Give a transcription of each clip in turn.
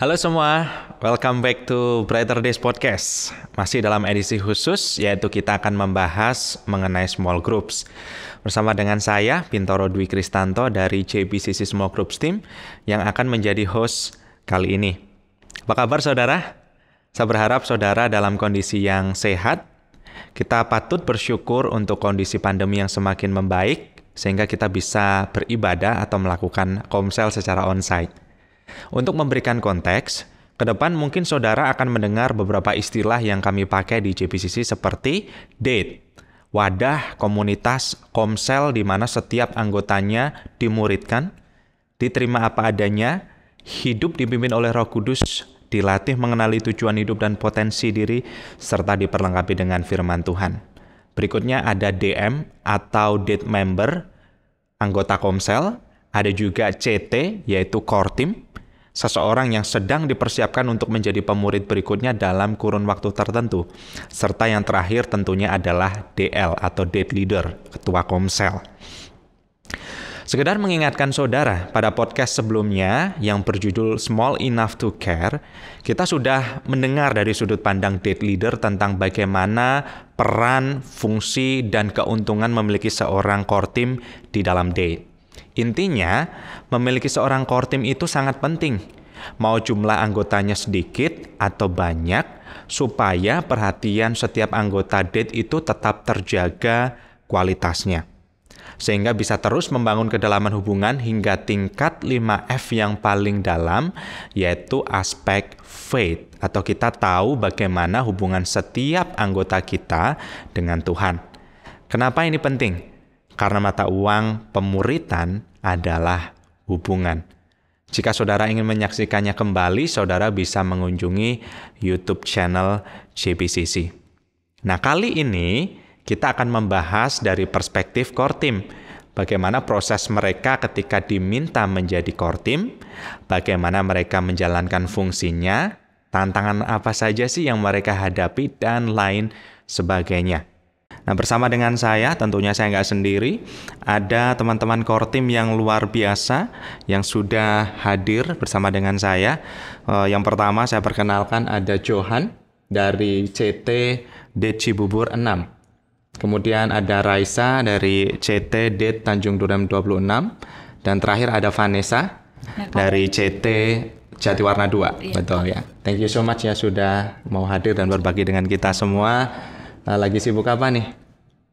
Halo semua, welcome back to Brighter Days Podcast. Masih dalam edisi khusus, yaitu kita akan membahas mengenai small groups. Bersama dengan saya, Pintoro Dwi Kristanto dari JBCC Small Groups Team, yang akan menjadi host kali ini. Apa kabar saudara? Saya berharap saudara dalam kondisi yang sehat. Kita patut bersyukur untuk kondisi pandemi yang semakin membaik, sehingga kita bisa beribadah atau melakukan komsel secara onsite. Untuk memberikan konteks, ke depan mungkin saudara akan mendengar beberapa istilah yang kami pakai di JPCC seperti date, wadah komunitas komsel di mana setiap anggotanya dimuridkan, diterima apa adanya, hidup dipimpin oleh Roh Kudus, dilatih mengenali tujuan hidup dan potensi diri, serta diperlengkapi dengan firman Tuhan. Berikutnya ada DM atau date member, anggota komsel, ada juga CT yaitu core team, seseorang yang sedang dipersiapkan untuk menjadi pemurid berikutnya dalam kurun waktu tertentu. Serta yang terakhir tentunya adalah DL atau Date Leader, Ketua Komsel. Sekedar mengingatkan saudara, pada podcast sebelumnya yang berjudul Small Enough to Care, kita sudah mendengar dari sudut pandang date leader tentang bagaimana peran, fungsi, dan keuntungan memiliki seorang core team di dalam date. Intinya, memiliki seorang core team itu sangat penting. Mau jumlah anggotanya sedikit atau banyak, supaya perhatian setiap anggota DATE itu tetap terjaga kualitasnya. Sehingga bisa terus membangun kedalaman hubungan hingga tingkat 5F yang paling dalam, yaitu aspek faith, atau kita tahu bagaimana hubungan setiap anggota kita dengan Tuhan. Kenapa ini penting? Karena mata uang pemuritan adalah hubungan. Jika saudara ingin menyaksikannya kembali, saudara bisa mengunjungi YouTube channel JPCC. Nah, kali ini kita akan membahas dari perspektif core team. Bagaimana proses mereka ketika diminta menjadi core team, bagaimana mereka menjalankan fungsinya, tantangan apa saja sih yang mereka hadapi, dan lain sebagainya. Nah bersama dengan saya tentunya saya nggak sendiri, ada teman-teman core team yang luar biasa yang sudah hadir bersama dengan saya. Eh, yang pertama saya perkenalkan ada Johan dari CT D Bubur 6. Kemudian ada Raisa dari CT Det Tanjung Duren 26 dan terakhir ada Vanessa nah, dari CT Jati Warna 2. Iya. Betul ya. Thank you so much ya sudah mau hadir dan berbagi dengan kita semua. Nah, lagi sibuk apa nih?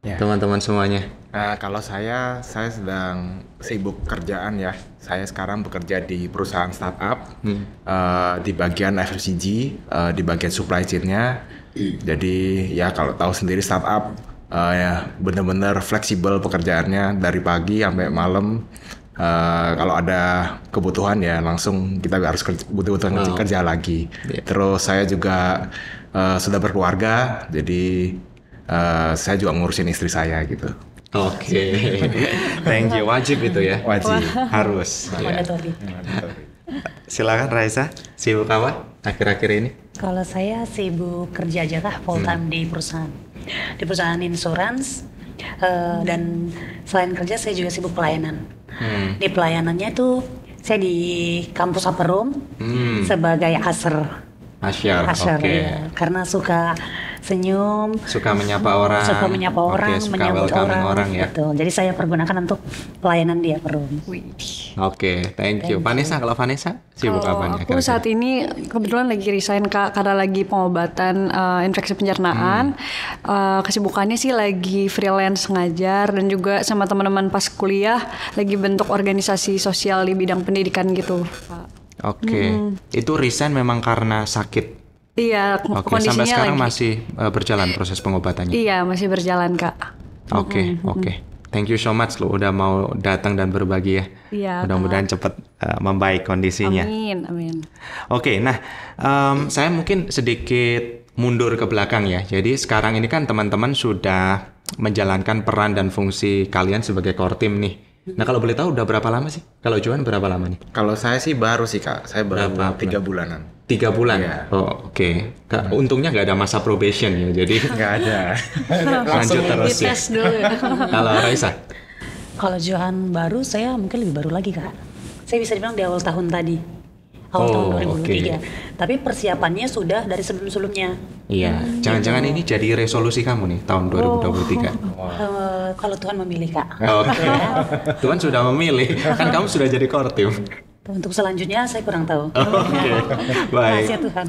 Ya. Teman-teman ya. semuanya. Nah, kalau saya, saya sedang sibuk kerjaan ya. Saya sekarang bekerja di perusahaan startup hmm. uh, di bagian FMCG, uh, di bagian supply chain-nya. Jadi ya kalau tahu sendiri startup uh, ya benar-benar fleksibel pekerjaannya dari pagi sampai malam. Uh, kalau ada kebutuhan ya langsung kita harus kerja, butuh oh. kerja lagi. Yeah. Terus saya juga Eh, sudah berkeluarga, jadi uh, saya juga ngurusin istri saya gitu. Oke, okay. thank you. Wajib itu ya? Wajib, harus. Ya. Silakan Raisa, sibuk apa akhir-akhir ini? Kalau saya sibuk kerja aja lah full time hmm. di perusahaan, di perusahaan insurance. Uh, dan selain kerja saya juga sibuk pelayanan. Hmm. Di pelayanannya tuh saya di kampus Aperum hmm. sebagai aser Asyar, Asyar okay. ya. karena suka senyum, suka menyapa orang, suka menyapa orang, okay, suka welcome orang, orang ya. Betul. Gitu. Jadi saya pergunakan untuk pelayanan dia perum. Oke, okay, thank, thank you. Vanessa, kalau Vanessa sibuk apa Aku kira saat ini kebetulan lagi resign kak karena lagi pengobatan uh, infeksi pencernaan. Hmm. Uh, kesibukannya sih lagi freelance ngajar dan juga sama teman-teman pas kuliah lagi bentuk organisasi sosial di bidang pendidikan gitu. Kak. Oke. Okay. Hmm. Itu resign memang karena sakit. Iya, okay, sampai sekarang lagi. masih uh, berjalan proses pengobatannya. Iya, masih berjalan, Kak. Oke, okay, oke. Okay. Thank you so much lo udah mau datang dan berbagi ya. Iya. Mudah-mudahan cepat uh, eh, membaik kondisinya. Amin, amin. Oke, okay, nah um, saya mungkin sedikit mundur ke belakang ya. Jadi sekarang ini kan teman-teman sudah menjalankan peran dan fungsi kalian sebagai core team nih. Nah kalau boleh tahu udah berapa lama sih? Kalau Johan berapa lama nih? Kalau saya sih baru sih kak, saya baru berapa tiga bulan? bulanan. Tiga bulan? Yeah. Oh oke. Okay. Kak, hmm. untungnya nggak ada masa probation ya, jadi nggak ada. Lanjut terus ya. kalau Raisa? Kalau Johan baru, saya mungkin lebih baru lagi kak. Saya bisa dibilang di awal tahun tadi oh, tahun 2003. Okay. Tapi persiapannya sudah dari sebelum-sebelumnya. Iya, hmm. jangan-jangan gitu. ini jadi resolusi kamu nih tahun 2023. Oh, wow. uh, kalau Tuhan memilih, Kak. Oke. Okay. Ya. Tuhan sudah memilih. Kan kamu sudah jadi kortim. Untuk selanjutnya saya kurang tahu. Oke, okay. baik. kasih Tuhan.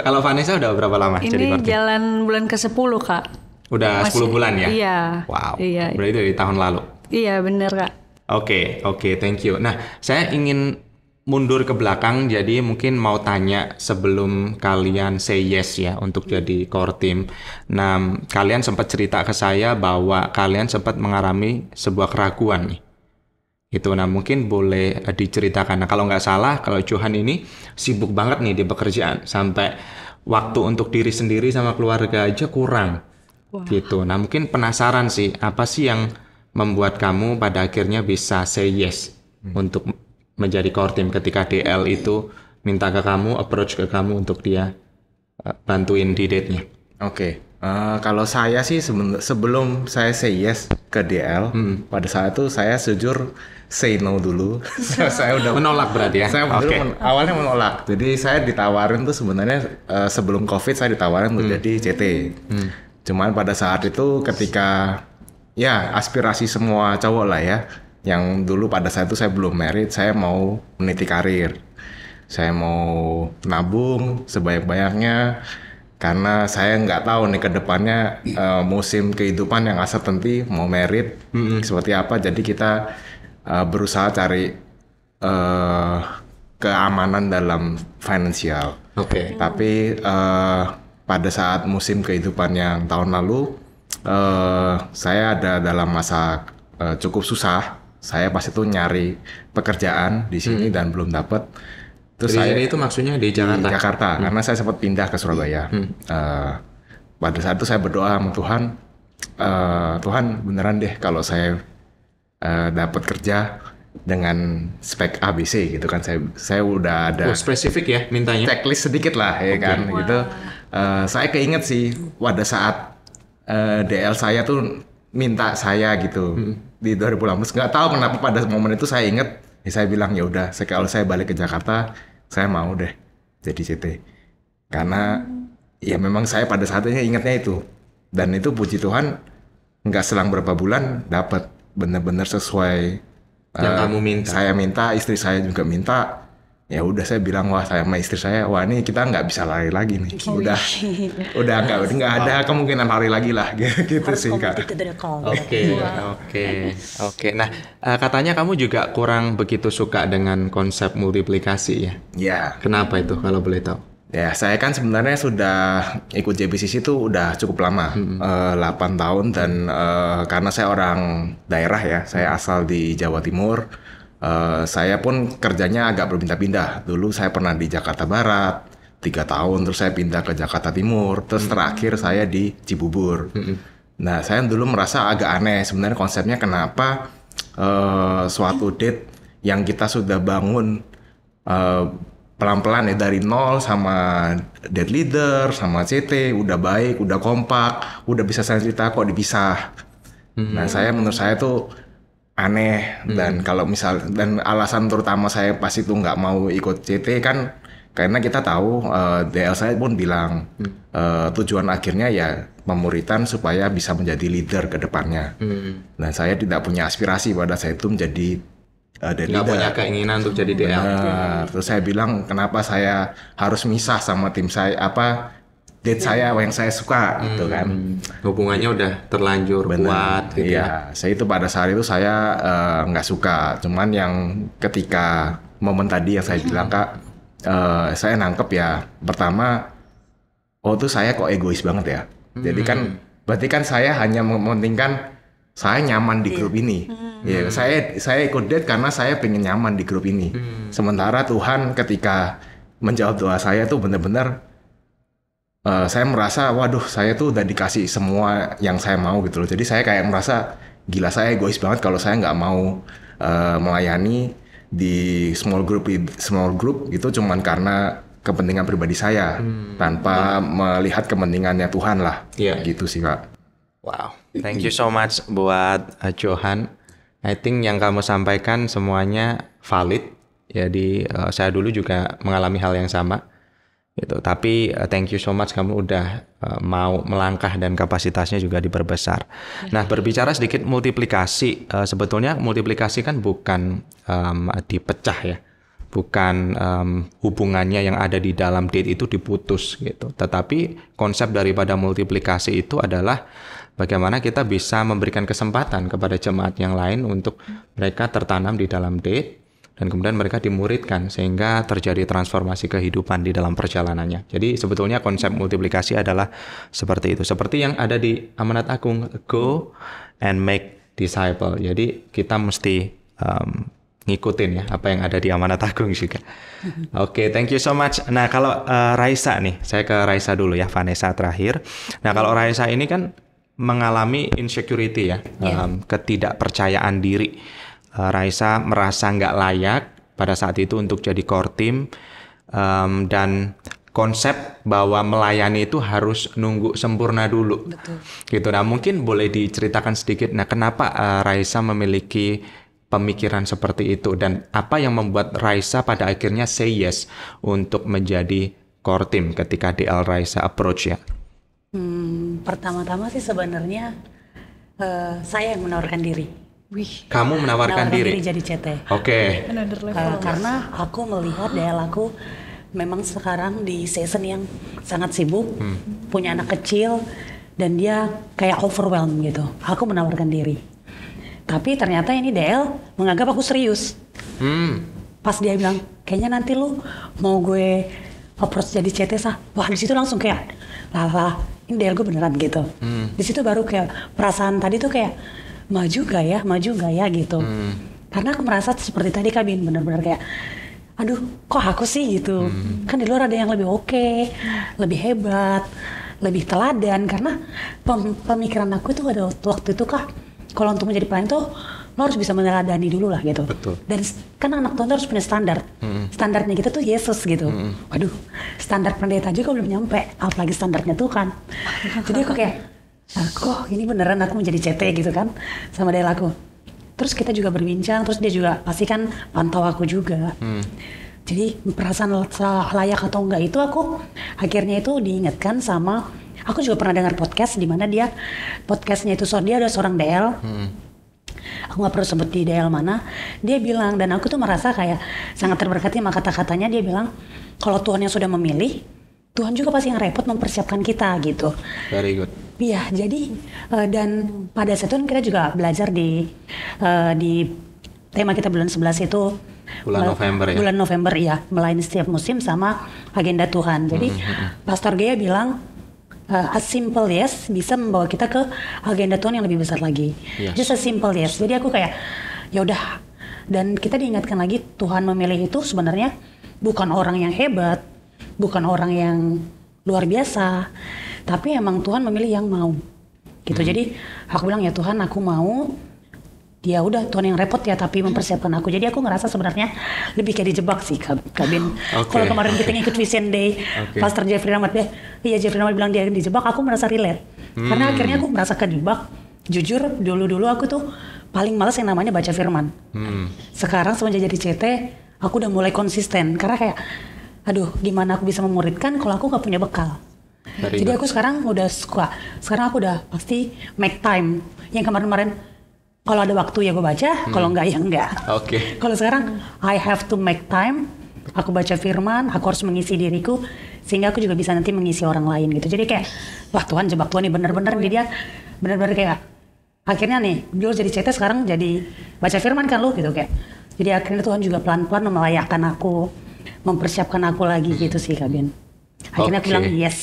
kalau Vanessa udah berapa lama Ini jadi kortim? jalan bulan ke-10, Kak. Udah Masih, 10 bulan ya? Iya. Wow. Iya. Berarti dari tahun lalu. Iya, benar Kak. Oke, okay, oke, okay, thank you. Nah, saya ingin mundur ke belakang jadi mungkin mau tanya sebelum kalian say yes ya untuk jadi core team. Nah, kalian sempat cerita ke saya bahwa kalian sempat mengalami sebuah keraguan nih. Gitu. Nah, mungkin boleh eh, diceritakan. Nah, kalau nggak salah kalau Johan ini sibuk banget nih di pekerjaan sampai waktu untuk diri sendiri sama keluarga aja kurang. Wow. Gitu. Nah, mungkin penasaran sih apa sih yang membuat kamu pada akhirnya bisa say yes hmm. untuk menjadi core team ketika DL itu minta ke kamu, approach ke kamu untuk dia eh, bantuin di date-nya. Oke. Okay. Uh, eh, kalau saya sih sebelum saya say yes ke DL, hmm. pada saat itu saya jujur say no dulu. saya udah menolak berarti ya. Saya okay. men awalnya menolak. Jadi saya ditawarin tuh sebenarnya uh, sebelum Covid saya ditawarin hmm. untuk jadi CT. Hmm. Cuman pada saat itu ketika ya aspirasi semua cowok lah ya yang dulu pada saat itu saya belum married, saya mau meniti karir. Saya mau nabung sebanyak-banyaknya karena saya nggak tahu nih ke depannya uh, musim kehidupan yang asal tentu mau married mm -hmm. seperti apa. Jadi kita uh, berusaha cari uh, keamanan dalam finansial. Oke. Okay. Tapi uh, pada saat musim kehidupan yang tahun lalu uh, saya ada dalam masa cukup susah saya pas itu nyari pekerjaan di sini hmm. dan belum dapet. Terus di saya itu maksudnya di Jakarta. Di Jakarta, hmm. karena saya sempat pindah ke Surabaya. Hmm. Uh, pada saat itu saya berdoa sama Tuhan, uh, Tuhan beneran deh kalau saya uh, eh, dapat kerja dengan spek ABC gitu kan saya saya udah ada oh, spesifik ya mintanya checklist sedikit lah ya okay. kan wow. gitu uh, saya keinget sih pada saat uh, DL saya tuh minta saya gitu hmm di 2018 nggak tahu kenapa pada momen itu saya inget ya saya bilang ya udah kalau saya balik ke Jakarta saya mau deh jadi CT karena ya memang saya pada saatnya ingatnya itu dan itu puji Tuhan nggak selang berapa bulan dapat benar-benar sesuai yang uh, kamu minta saya minta istri saya juga minta ya udah saya bilang wah saya sama istri saya wah ini kita nggak bisa lari lagi nih oh, iya. udah udah nggak nggak ada kemungkinan lari lagi lah gitu sih kak oke iya. oke oke nah eh, katanya kamu juga kurang begitu suka dengan konsep multiplikasi ya ya yeah. kenapa itu kalau boleh tahu Ya, saya kan sebenarnya sudah ikut JBCC itu udah cukup lama, mm -hmm. 8 eh, tahun dan uh, karena saya orang daerah ya, saya asal di Jawa Timur Eh, saya pun kerjanya agak berpindah-pindah. Dulu saya pernah di Jakarta Barat tiga tahun, terus saya pindah ke Jakarta Timur, terus hmm. terakhir saya di Cibubur. Hmm. Nah, saya dulu merasa agak aneh sebenarnya konsepnya kenapa uh, suatu date yang kita sudah bangun pelan eh, pelan-pelan ya dari nol sama dead leader sama CT udah baik udah kompak udah bisa saya cerita kok dipisah hmm nah saya menurut saya tuh aneh hmm. dan kalau misal dan alasan terutama saya pasti itu nggak mau ikut CT kan karena kita tahu uh, eh, DL saya pun bilang hmm. uh, tujuan akhirnya ya pemuritan supaya bisa menjadi leader ke depannya. Hmm. Dan saya tidak punya aspirasi pada saya itu menjadi uh, eh, dan Nggak punya keinginan untuk jadi DL. Benar. Terus saya bilang kenapa saya harus misah sama tim saya apa date saya yang saya suka gitu hmm. gitu kan hubungannya udah terlanjur Bener. kuat gitu ya iya. saya itu pada saat itu saya eh, nggak uh, suka cuman yang ketika momen tadi yang saya hmm. bilang kak uh, saya nangkep ya pertama oh tuh saya kok egois banget ya hmm. jadi kan hmm. berarti kan saya hanya mementingkan saya nyaman di grup ini. Hmm. Ya, saya saya ikut date karena saya pengen nyaman di grup ini. Hmm. Sementara Tuhan ketika menjawab doa saya tuh benar-benar uh, saya merasa waduh saya tuh udah dikasih semua yang saya mau gitu loh jadi saya kayak merasa gila saya egois banget kalau saya nggak mau uh, melayani di small group small group itu cuman karena kepentingan pribadi saya hmm. tanpa hmm. melihat kepentingannya Tuhan lah yeah. gitu sih kak. Wow, thank you so much buat uh, Johan. I think yang kamu sampaikan semuanya valid. Jadi uh, saya dulu juga mengalami hal yang sama gitu. Tapi uh, thank you so much kamu udah uh, mau melangkah dan kapasitasnya juga diperbesar. Iya. Nah, berbicara sedikit multiplikasi, uh, sebetulnya multiplikasi kan bukan um, dipecah ya. Bukan um, hubungannya yang ada di dalam date itu diputus gitu. Tetapi konsep daripada multiplikasi itu adalah bagaimana kita bisa memberikan kesempatan kepada jemaat yang lain untuk mereka tertanam di dalam date dan kemudian mereka dimuridkan sehingga terjadi transformasi kehidupan di dalam perjalanannya. Jadi sebetulnya konsep multiplikasi adalah seperti itu, seperti yang ada di amanat agung go and make disciple. Jadi kita mesti um, ngikutin ya apa yang ada di amanat agung juga. Oke, okay, thank you so much. Nah, kalau uh, Raisa nih, saya ke Raisa dulu ya, Vanessa terakhir. Nah, kalau Raisa ini kan mengalami insecurity ya, yeah. Iya. um, ketidakpercayaan diri Eh, Raisa merasa nggak layak pada saat itu untuk jadi core team um, dan konsep bahwa melayani itu harus nunggu sempurna dulu. Betul. Gitu. Nah, mungkin boleh diceritakan sedikit. Nah, kenapa uh, Raisa memiliki pemikiran seperti itu dan apa yang membuat Raisa pada akhirnya say yes untuk menjadi core team ketika DL Raisa approach ya? Hmm, pertama-tama sih sebenarnya uh, saya yang menawarkan diri Wih, kamu menawarkan diri. diri jadi CT. Ya? Oke. Okay. Uh, eh, karena aku melihat daya laku memang sekarang di season yang sangat sibuk, hmm. punya anak kecil dan dia kayak overwhelmed gitu. Aku menawarkan diri. Tapi ternyata ini DL menganggap aku serius. Hmm. Pas dia bilang, kayaknya nanti lu mau gue approach jadi CT ya, sah. Wah di situ langsung kayak, lah lah, ini DL gue beneran gitu. Hmm. Di situ baru kayak perasaan tadi tuh kayak maju gak ya maju gak ya gitu hmm. karena aku merasa seperti tadi kabin benar-benar kayak aduh kok aku sih gitu hmm. kan di luar ada yang lebih oke okay, lebih hebat lebih teladan karena pem pemikiran aku itu ada waktu itu kah kalau untuk menjadi pelayan tuh lo harus bisa meneladani dulu lah gitu. Betul. Dan kan anak Tuhan harus punya standar. Hmm. Standarnya kita tuh Yesus gitu. Hmm. Waduh, standar pendeta juga belum nyampe, apalagi standarnya tuh kan. Jadi aku kayak aku oh ini beneran aku menjadi CT gitu kan sama dia aku terus kita juga berbincang terus dia juga pasti kan pantau aku juga hmm. jadi perasaan layak atau enggak itu aku akhirnya itu diingatkan sama aku juga pernah dengar podcast di mana dia podcastnya itu so dia ada seorang DL hmm. aku nggak perlu sebut di DL mana dia bilang dan aku tuh merasa kayak sangat terberkati sama kata-katanya dia bilang kalau Tuhan yang sudah memilih Tuhan juga pasti yang repot mempersiapkan kita gitu. Very good. Iya, jadi uh, dan pada saat itu kan kita juga belajar di uh, di tema kita bulan 11 itu bulan November ya. Bulan November ya, melain setiap musim sama agenda Tuhan. Jadi mm -hmm. Pastor Gaya bilang uh, as simple yes bisa membawa kita ke agenda Tuhan yang lebih besar lagi. Yes. Just as simple yes. Jadi aku kayak ya udah dan kita diingatkan lagi Tuhan memilih itu sebenarnya bukan orang yang hebat, bukan orang yang luar biasa, tapi emang Tuhan memilih yang mau. Gitu. Hmm. Jadi aku bilang ya Tuhan, aku mau ya udah Tuhan yang repot ya tapi mempersiapkan aku jadi aku ngerasa sebenarnya lebih kayak dijebak sih Kabin okay, kalau kemarin kita ngikut Vision Day okay. Pastor Jeffrey Ramad deh iya Jeffrey Ramad bilang dia dijebak aku merasa relate hmm. karena akhirnya aku merasa kejebak jujur dulu-dulu aku tuh paling males yang namanya baca firman hmm. sekarang semenjak jadi CT aku udah mulai konsisten karena kayak aduh gimana aku bisa memuridkan kalau aku nggak punya bekal. Dari Jadi aku sekarang udah suka. Sekarang aku udah pasti make time. Yang kemarin-kemarin kalau ada waktu ya gue baca, hmm. kalau nggak ya nggak Oke. Okay. kalau sekarang I have to make time. Aku baca firman, aku harus mengisi diriku sehingga aku juga bisa nanti mengisi orang lain gitu. Jadi kayak wah Tuhan jebak Tuhan nih bener-bener oh, dia bener-bener kayak akhirnya nih dulu jadi cerita sekarang jadi baca firman kan lu gitu kayak. Jadi akhirnya Tuhan juga pelan-pelan melayakkan aku mempersiapkan aku lagi hmm. gitu sih Kak Ben. Akhirnya okay. aku bilang yes.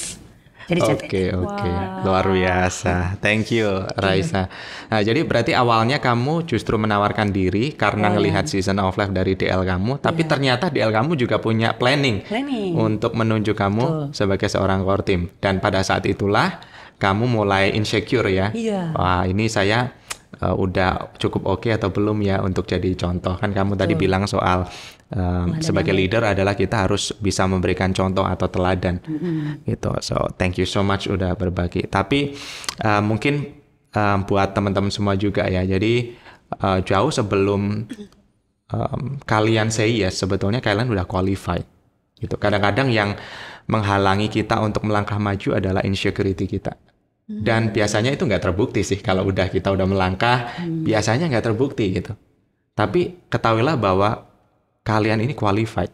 Jadi Oke, okay, oke. Okay. Wow. Luar biasa. Thank you Raisa. Nah, jadi berarti awalnya kamu justru menawarkan diri karena oh, ngelihat season of life dari DL kamu, tapi yeah. ternyata DL kamu juga punya planning, planning. untuk menunjuk kamu Betul. sebagai seorang core team dan pada saat itulah kamu mulai insecure ya. Yeah. Wah, ini saya uh, udah cukup oke okay atau belum ya untuk jadi contoh kan kamu Betul. tadi bilang soal um, sebagai leader adalah kita harus bisa memberikan contoh atau teladan mm-hmm. gitu so thank you so much udah berbagi tapi uh, mungkin um, buat teman-teman semua juga ya jadi uh, jauh sebelum um, kalian say yes sebetulnya kalian udah qualified gitu kadang-kadang yang menghalangi kita untuk melangkah maju adalah insecurity kita mm. dan biasanya itu nggak terbukti sih kalau udah kita udah melangkah mm. biasanya nggak terbukti gitu tapi ketahuilah bahwa kalian ini qualified.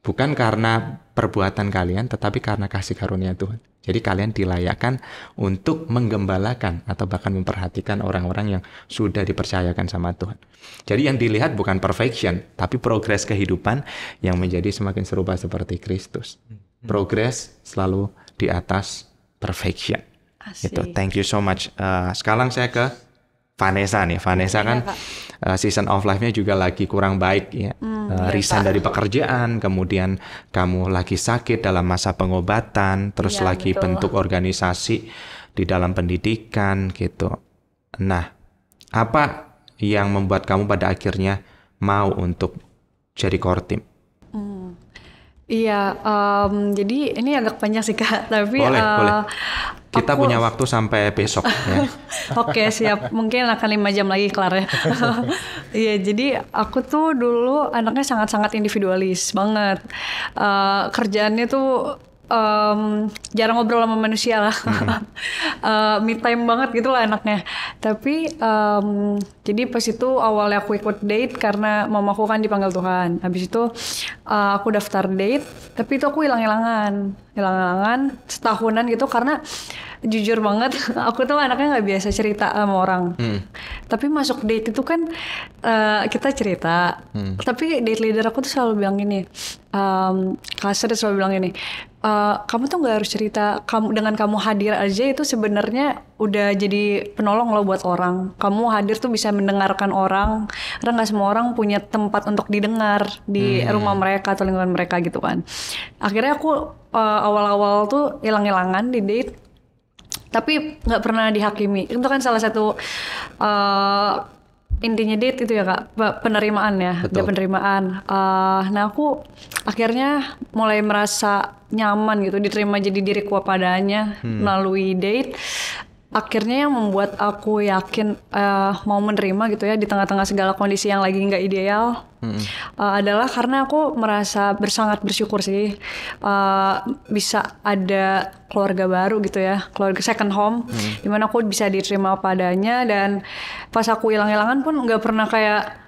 Bukan karena perbuatan kalian, tetapi karena kasih karunia Tuhan. Jadi kalian dilayakkan untuk menggembalakan atau bahkan memperhatikan orang-orang yang sudah dipercayakan sama Tuhan. Jadi yang dilihat bukan perfection, tapi progres kehidupan yang menjadi semakin serupa seperti Kristus. Hmm. Progres selalu di atas perfection. Itu. Thank you so much. Uh, sekarang saya ke Vanessa nih. Vanessa iya, kan Kak. Eh, season of life-nya juga lagi kurang baik ya. Hmm, uh, iya, dari pekerjaan, kemudian kamu lagi sakit dalam masa pengobatan, terus iya, lagi betul. bentuk organisasi di dalam pendidikan gitu. Nah, apa yang membuat kamu pada akhirnya mau untuk jadi core team? Hmm. Iya, um, jadi ini agak panjang sih kak, tapi boleh, uh, boleh. kita aku... punya waktu sampai besok. ya. Oke siap, mungkin akan lima jam lagi kelar ya. Iya, jadi aku tuh dulu anaknya sangat-sangat individualis banget. Uh, kerjaannya tuh um, jarang ngobrol sama manusia lah. Hmm. uh, me time banget gitu lah enaknya. Tapi um, jadi pas itu awalnya aku ikut date karena mamaku kan dipanggil Tuhan. Habis itu uh, aku daftar date, tapi itu aku hilang-hilangan. Hilang-hilangan setahunan gitu karena jujur banget aku tuh anaknya nggak biasa cerita sama orang hmm. tapi masuk date itu kan uh, kita cerita hmm. tapi date leader aku tuh selalu bilang ini, um, kasar selalu bilang ini uh, kamu tuh nggak harus cerita kamu dengan kamu hadir aja itu sebenarnya udah jadi penolong lo buat orang kamu hadir tuh bisa mendengarkan orang karena nggak semua orang punya tempat untuk didengar di hmm. rumah mereka atau lingkungan mereka gitu kan akhirnya aku uh, awal-awal tuh hilang-hilangan di date tapi nggak pernah dihakimi itu kan salah satu uh, intinya date itu ya kak penerimaan ya Betul. penerimaan uh, nah aku akhirnya mulai merasa nyaman gitu diterima jadi diriku apa adanya hmm. melalui date akhirnya yang membuat aku yakin uh, mau menerima gitu ya di tengah-tengah segala kondisi yang lagi nggak ideal hmm. uh, adalah karena aku merasa bersangat bersyukur sih uh, bisa ada keluarga baru gitu ya keluarga second home hmm. dimana aku bisa diterima padanya dan pas aku hilang-hilangan pun nggak pernah kayak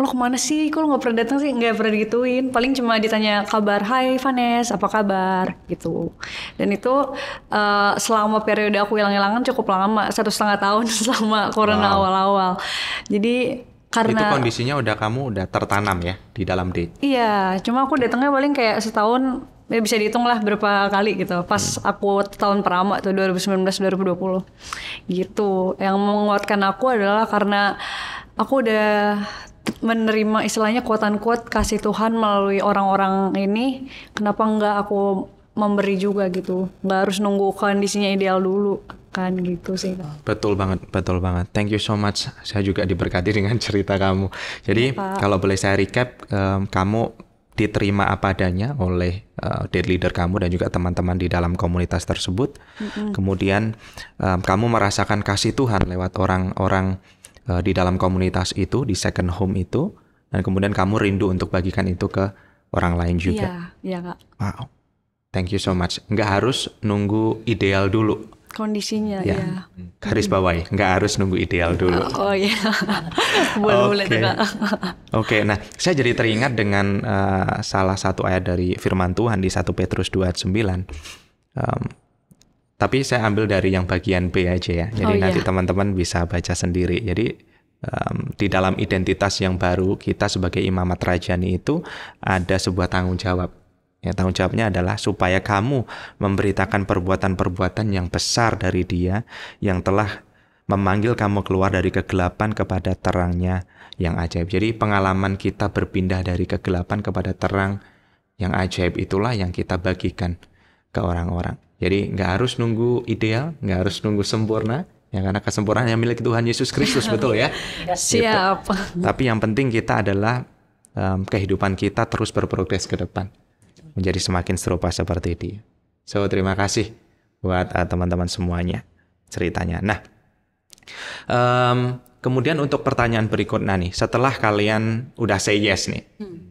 lo kemana sih kok lo gak pernah datang sih Gak pernah digituin paling cuma ditanya kabar Hai Vanes apa kabar gitu dan itu uh, selama periode aku hilang-hilangan cukup lama satu setengah tahun selama corona awal-awal jadi karena itu kondisinya udah kamu udah tertanam ya di dalam date iya cuma aku datangnya paling kayak setahun ya bisa dihitung lah berapa kali gitu pas hmm. aku tahun pertama tuh 2019-2020 gitu yang menguatkan aku adalah karena aku udah menerima istilahnya kuatan-kuat kasih Tuhan melalui orang-orang ini kenapa nggak aku memberi juga gitu nggak harus nunggu kondisinya ideal dulu kan gitu sih betul banget betul banget thank you so much saya juga diberkati dengan cerita kamu jadi ya, kalau boleh saya recap um, kamu diterima apa adanya oleh uh, eh, dead leader kamu dan juga teman-teman di dalam komunitas tersebut mm -hmm. kemudian um, kamu merasakan kasih Tuhan lewat orang-orang Eh, di dalam komunitas itu, di second home itu, dan kemudian kamu rindu untuk bagikan itu ke orang lain juga. Iya, iya kak. Wow, thank you so much. Nggak harus nunggu ideal dulu. Kondisinya, ya. ya. Garis bawahi, nggak harus nunggu ideal dulu. Oh, oh iya, boleh-boleh okay. Oke, okay, nah saya jadi teringat dengan uh, salah satu ayat dari firman Tuhan di 1 Petrus 2 ayat 9. Um, tapi saya ambil dari yang bagian B aja ya. Jadi oh, iya. nanti teman-teman bisa baca sendiri. Jadi um, di dalam identitas yang baru kita sebagai imamat rajani itu ada sebuah tanggung jawab. Ya, tanggung jawabnya adalah supaya kamu memberitakan perbuatan-perbuatan yang besar dari dia yang telah memanggil kamu keluar dari kegelapan kepada terangnya yang ajaib. Jadi pengalaman kita berpindah dari kegelapan kepada terang yang ajaib itulah yang kita bagikan ke orang-orang. Jadi nggak harus nunggu ideal, nggak harus nunggu sempurna, ya karena kesempurnaan yang milik Tuhan Yesus Kristus betul ya. Siap. Gitu. Tapi yang penting kita adalah um, kehidupan kita terus berprogres ke depan, menjadi semakin serupa seperti dia. So terima kasih buat eh, teman-teman uh, semuanya ceritanya. Nah, um, kemudian untuk pertanyaan berikutnya nih, setelah kalian udah say yes nih. Hmm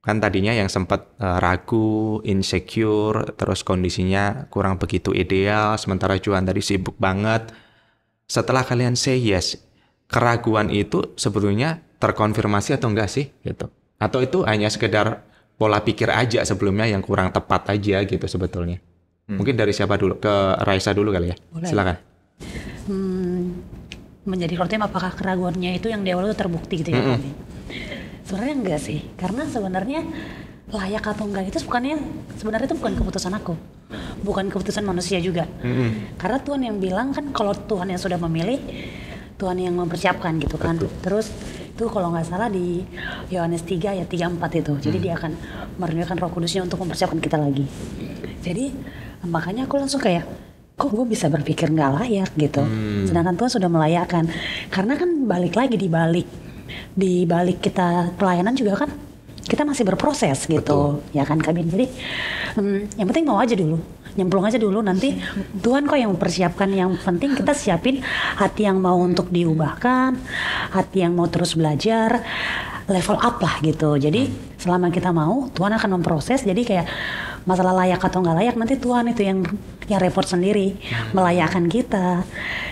kan tadinya yang sempat eh, ragu, insecure, terus kondisinya kurang begitu ideal, sementara Juan tadi sibuk banget. Setelah kalian say yes, keraguan itu sebetulnya terkonfirmasi atau enggak sih gitu? Atau itu hanya sekedar pola pikir aja sebelumnya yang kurang tepat aja gitu sebetulnya? Hmm. Mungkin dari siapa dulu? Ke Raisa dulu kali ya. Boleh. Silakan. Hmm, menjadi kontem apakah keraguannya itu yang di awal itu terbukti gitu ya? Hmm sebenarnya enggak sih karena sebenarnya layak atau enggak itu bukannya sebenarnya itu bukan keputusan aku bukan keputusan manusia juga mm-hmm. karena Tuhan yang bilang kan kalau Tuhan yang sudah memilih Tuhan yang mempersiapkan gitu kan Betul. terus itu kalau nggak salah di Yohanes 3 ya empat itu jadi mm dia akan merenungkan roh kudusnya untuk mempersiapkan kita lagi jadi makanya aku langsung kayak kok gue bisa berpikir nggak layak gitu hmm. sedangkan Tuhan sudah melayakkan karena kan balik lagi di balik di balik kita pelayanan juga kan kita masih berproses gitu Betul. ya kan kabin jadi hmm, yang penting mau aja dulu nyemplung aja dulu nanti Tuhan kok yang mempersiapkan yang penting kita siapin hati yang mau untuk diubahkan hati yang mau terus belajar level up lah gitu jadi selama kita mau Tuhan akan memproses jadi kayak masalah layak atau nggak layak nanti Tuhan itu yang yang report sendiri hmm. melayakkan kita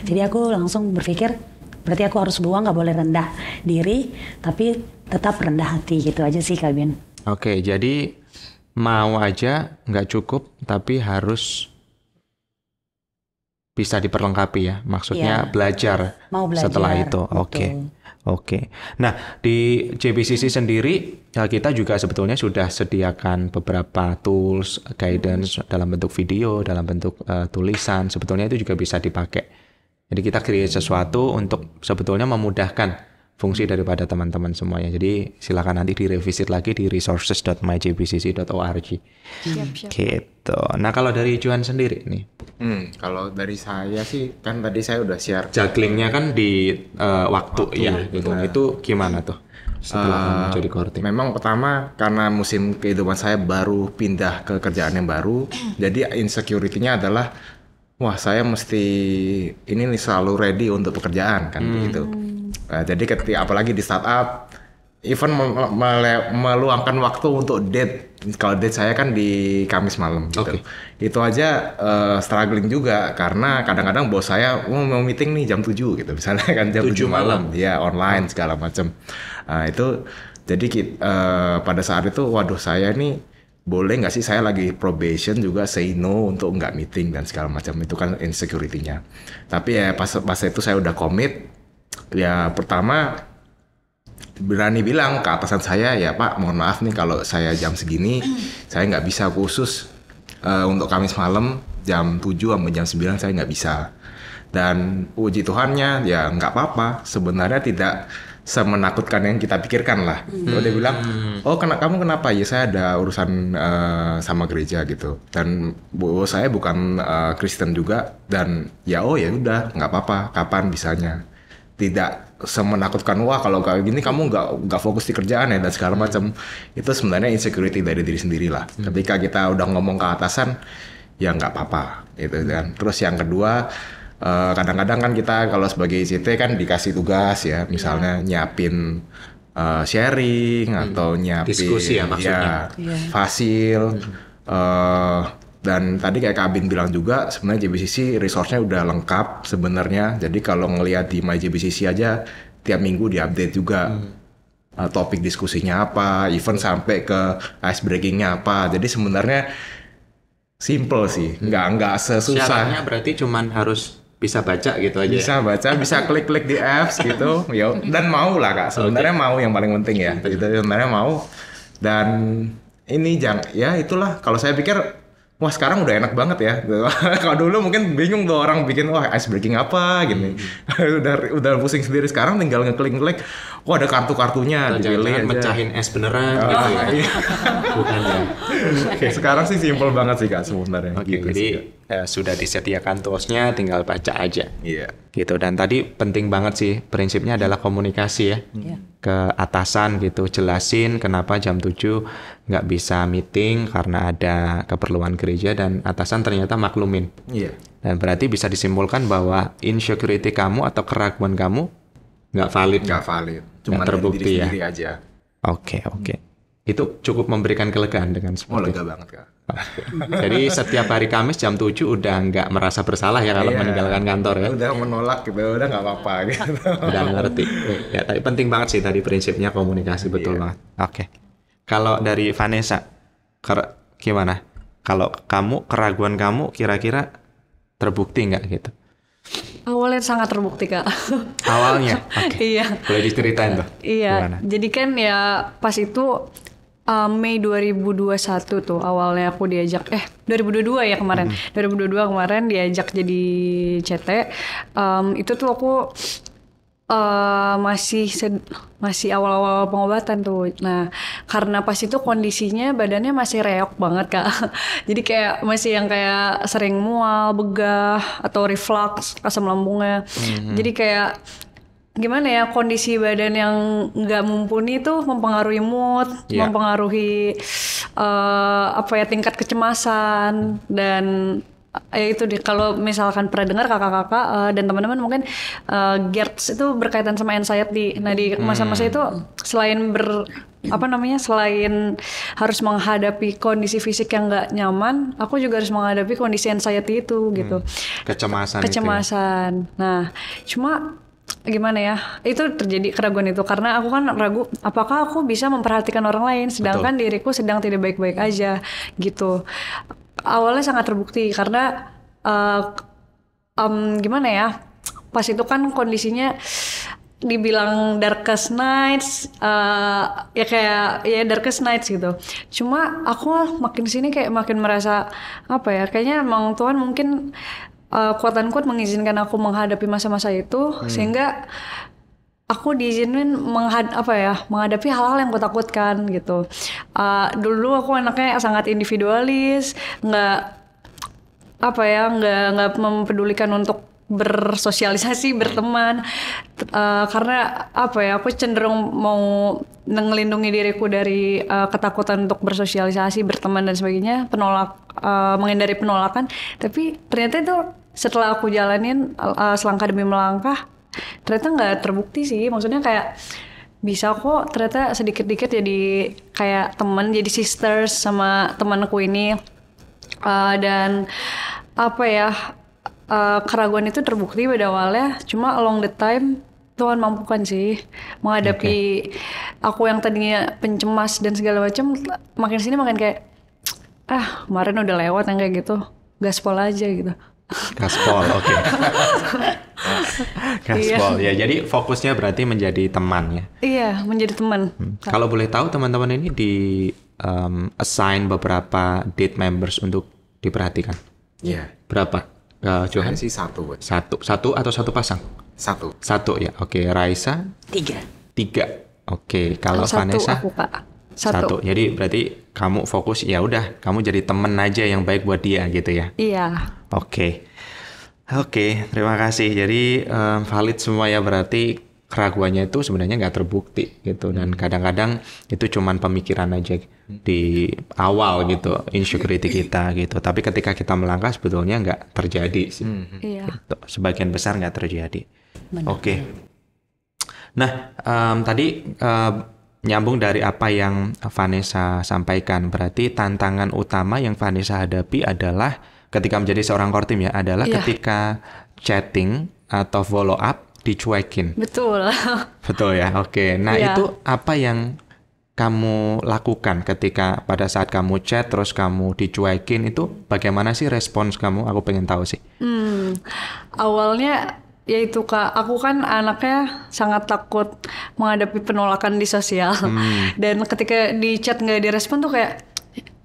jadi aku langsung berpikir berarti aku harus buang nggak boleh rendah diri tapi tetap rendah hati gitu aja sih Kak Oke, jadi mau aja nggak cukup tapi harus bisa diperlengkapi ya. Maksudnya ya, belajar, mau belajar setelah itu. Betul. Oke. Oke. Nah, di JBCC hmm. sendiri ya, kita juga sebetulnya sudah sediakan beberapa tools guidance dalam bentuk video, dalam bentuk uh, tulisan. Sebetulnya itu juga bisa dipakai jadi kita create sesuatu untuk sebetulnya memudahkan fungsi daripada teman-teman semuanya. Jadi silakan nanti direvisit lagi di resources.myjbcc.org. Gitu. Nah kalau dari Juan sendiri nih. Hmm, kalau dari saya sih kan tadi saya udah share. Jugglingnya kan di uh, waktu, waktu ya iya. gitu. Nah. Itu gimana tuh? setelah uh, jadi Memang pertama karena musim kehidupan saya baru pindah ke kerjaan yang baru, jadi insecurity-nya adalah wah saya mesti ini nih selalu ready untuk pekerjaan kan hmm. begitu. Nah, jadi ketika apalagi di startup, even meluangkan waktu untuk date. Kalau date saya kan di Kamis malam gitu. Okay. Itu aja uh, struggling juga karena kadang-kadang bos saya oh, mau meeting nih jam 7 gitu misalnya kan jam 7, 7 malam. malam. Ya online segala macam. Nah, itu jadi uh, pada saat itu waduh saya ini boleh nggak sih saya lagi probation juga say no untuk nggak meeting dan segala macam itu kan insecurity-nya. Tapi ya pas pas itu saya udah komit ya pertama berani bilang ke atasan saya ya Pak mohon maaf nih kalau saya jam segini saya nggak bisa khusus uh, untuk Kamis malam jam 7 sampai jam 9 saya nggak bisa dan puji Tuhannya ya nggak apa-apa sebenarnya tidak semenakutkan yang kita pikirkan lah. Hmm. Kalau dia bilang, hmm. oh kena kamu kenapa? Ya saya ada urusan uh, sama gereja gitu. Dan bu saya bukan uh, Kristen juga. Dan ya oh ya udah nggak apa-apa. Kapan bisanya? Tidak semenakutkan wah kalau kayak gini kamu nggak nggak fokus di kerjaan ya dan segala hmm. macam itu sebenarnya insecurity dari diri sendiri lah. Hmm. Ketika kita udah ngomong ke atasan ya nggak apa-apa Itu dan Terus yang kedua kadang eh, kadang-kadang kan kita kalau sebagai ICT kan dikasih tugas ya, misalnya yeah. nyiapin uh, sharing hmm. atau nyiapin diskusi ya maksudnya, ya, yeah. fasil. Hmm. Uh, dan tadi kayak Kabin bilang juga sebenarnya JBCC resource-nya udah lengkap sebenarnya. Jadi kalau ngelihat di My JBCC aja tiap minggu diupdate juga hmm. uh, topik diskusinya apa, event sampai ke ice breakingnya apa. Jadi sebenarnya simple sih, hmm. nggak nggak sesusah. Caranya berarti cuman harus bisa baca gitu aja ya? bisa baca bisa klik klik di apps gitu ya dan mau lah kak sebenarnya okay. mau yang paling penting ya Gitu. sebenarnya mau dan ini jang ya itulah kalau saya pikir wah sekarang udah enak banget ya gitu. kalau dulu mungkin bingung tuh orang bikin wah ice breaking apa gini hmm. udah udah pusing sendiri sekarang tinggal ngeklik klik wah ada kartu kartunya dan dipilih jangan aja. es beneran oh, gitu ya iya. bukan ya okay. sekarang sih simple banget sih kak sebenarnya okay, gitu jadi sih, kak eh, sudah disediakan toolsnya tinggal baca aja iya yeah. gitu dan tadi penting banget sih prinsipnya adalah komunikasi ya yeah. ke atasan gitu jelasin kenapa jam 7 nggak bisa meeting karena ada keperluan gereja dan atasan ternyata maklumin iya yeah. dan berarti bisa disimpulkan bahwa insecurity kamu atau keraguan kamu nggak valid nggak valid cuma terbukti diri ya aja oke okay, oke okay itu cukup memberikan kelegaan dengan oh, seperti oh, lega banget kak. Jadi setiap hari Kamis jam 7 udah nggak merasa bersalah ya kalau yeah, meninggalkan kantor ya. Udah menolak gitu, udah nggak apa-apa gitu. udah ngerti. Iya, ya, tapi penting banget sih tadi prinsipnya komunikasi iya. betul banget. Oke. Okay. Kalau dari Vanessa, ker gimana? Kalau kamu keraguan kamu kira-kira terbukti nggak gitu? Awalnya sangat terbukti kak. Awalnya, okay. iya. Boleh diceritain tuh. Iya. Gimana? Jadi kan ya pas itu uh, Mei 2021 tuh awalnya aku diajak eh 2022 ya kemarin. Hmm. 2022 kemarin diajak jadi CT. Um, itu tuh aku uh, masih sed masih awal-awal pengobatan tuh. Nah, karena pas itu kondisinya badannya masih reok banget, Kak. Jadi kayak masih yang kayak sering mual, begah atau reflux asam lambungnya. Mm -hmm. Jadi kayak gimana ya kondisi badan yang nggak mumpuni itu mempengaruhi mood, yeah. mempengaruhi uh, apa ya tingkat kecemasan dan eh, ya itu deh kalau misalkan pernah dengar kakak-kakak uh, dan teman-teman mungkin uh, GERDS itu berkaitan sama anxiety. Nah di hmm. masa-masa itu selain ber apa namanya selain harus menghadapi kondisi fisik yang nggak nyaman, aku juga harus menghadapi kondisi anxiety itu gitu. Hmm. Kecemasan. Kecemasan. Itu ya? Nah cuma gimana ya itu terjadi keraguan itu karena aku kan ragu apakah aku bisa memperhatikan orang lain sedangkan Betul. diriku sedang tidak baik-baik aja gitu awalnya sangat terbukti karena uh, um, gimana ya pas itu kan kondisinya dibilang darkest nights uh, ya kayak ya darkest nights gitu cuma aku makin sini kayak makin merasa apa ya kayaknya emang Tuhan mungkin uh, quote kuat mengizinkan aku menghadapi masa-masa itu hmm. sehingga aku diizinin menghad apa ya menghadapi hal-hal yang kutakutkan gitu uh, dulu aku anaknya sangat individualis nggak apa ya nggak nggak mempedulikan untuk bersosialisasi berteman uh, karena apa ya aku cenderung mau ngelindungi diriku dari uh, ketakutan untuk bersosialisasi berteman dan sebagainya penolak uh, menghindari penolakan tapi ternyata itu setelah aku jalanin uh, selangkah demi melangkah ternyata nggak terbukti sih maksudnya kayak bisa kok ternyata sedikit-dikit jadi kayak teman jadi sisters sama temanku ini uh, dan apa ya uh, keraguan itu terbukti pada awalnya cuma along the time Tuhan mampukan sih menghadapi okay. aku yang tadinya pencemas dan segala macam makin sini makin kayak ah kemarin udah lewat yang kayak gitu gaspol aja gitu Gaspol, oke. Okay. Gaspol iya. ya. Jadi fokusnya berarti menjadi teman ya. Iya, menjadi teman. Hmm. Kalau boleh tahu teman-teman ini di um, assign beberapa date members untuk diperhatikan. Iya. Yeah. Berapa? Uh, Johan? satu. Satu, satu atau satu pasang? Satu. Satu ya. Oke, okay. Raisa? Tiga. Tiga. Oke, okay. kalau Vanessa? Satu aku pak. Satu. Satu. Jadi berarti kamu fokus ya udah, kamu jadi temen aja yang baik buat dia gitu ya. Iya. Oke. Okay. Oke, okay, terima kasih. Jadi um, valid semua ya berarti keraguannya itu sebenarnya nggak terbukti gitu dan kadang-kadang itu cuman pemikiran aja di awal gitu insecurity kita gitu tapi ketika kita melangkah sebetulnya nggak terjadi sih hmm. iya. gitu. sebagian besar nggak terjadi oke okay. nah um, tadi uh, nyambung dari apa yang Vanessa sampaikan, berarti tantangan utama yang Vanessa hadapi adalah ketika menjadi seorang core team ya, adalah yeah. ketika chatting atau follow up dicuekin. Betul. Betul ya. Oke. Okay. Nah, yeah. itu apa yang kamu lakukan ketika pada saat kamu chat terus kamu dicuekin itu bagaimana sih respons kamu? Aku pengen tahu sih. Hmm, awalnya ya itu kak aku kan anaknya sangat takut menghadapi penolakan di sosial hmm. dan ketika di chat nggak direspon tuh kayak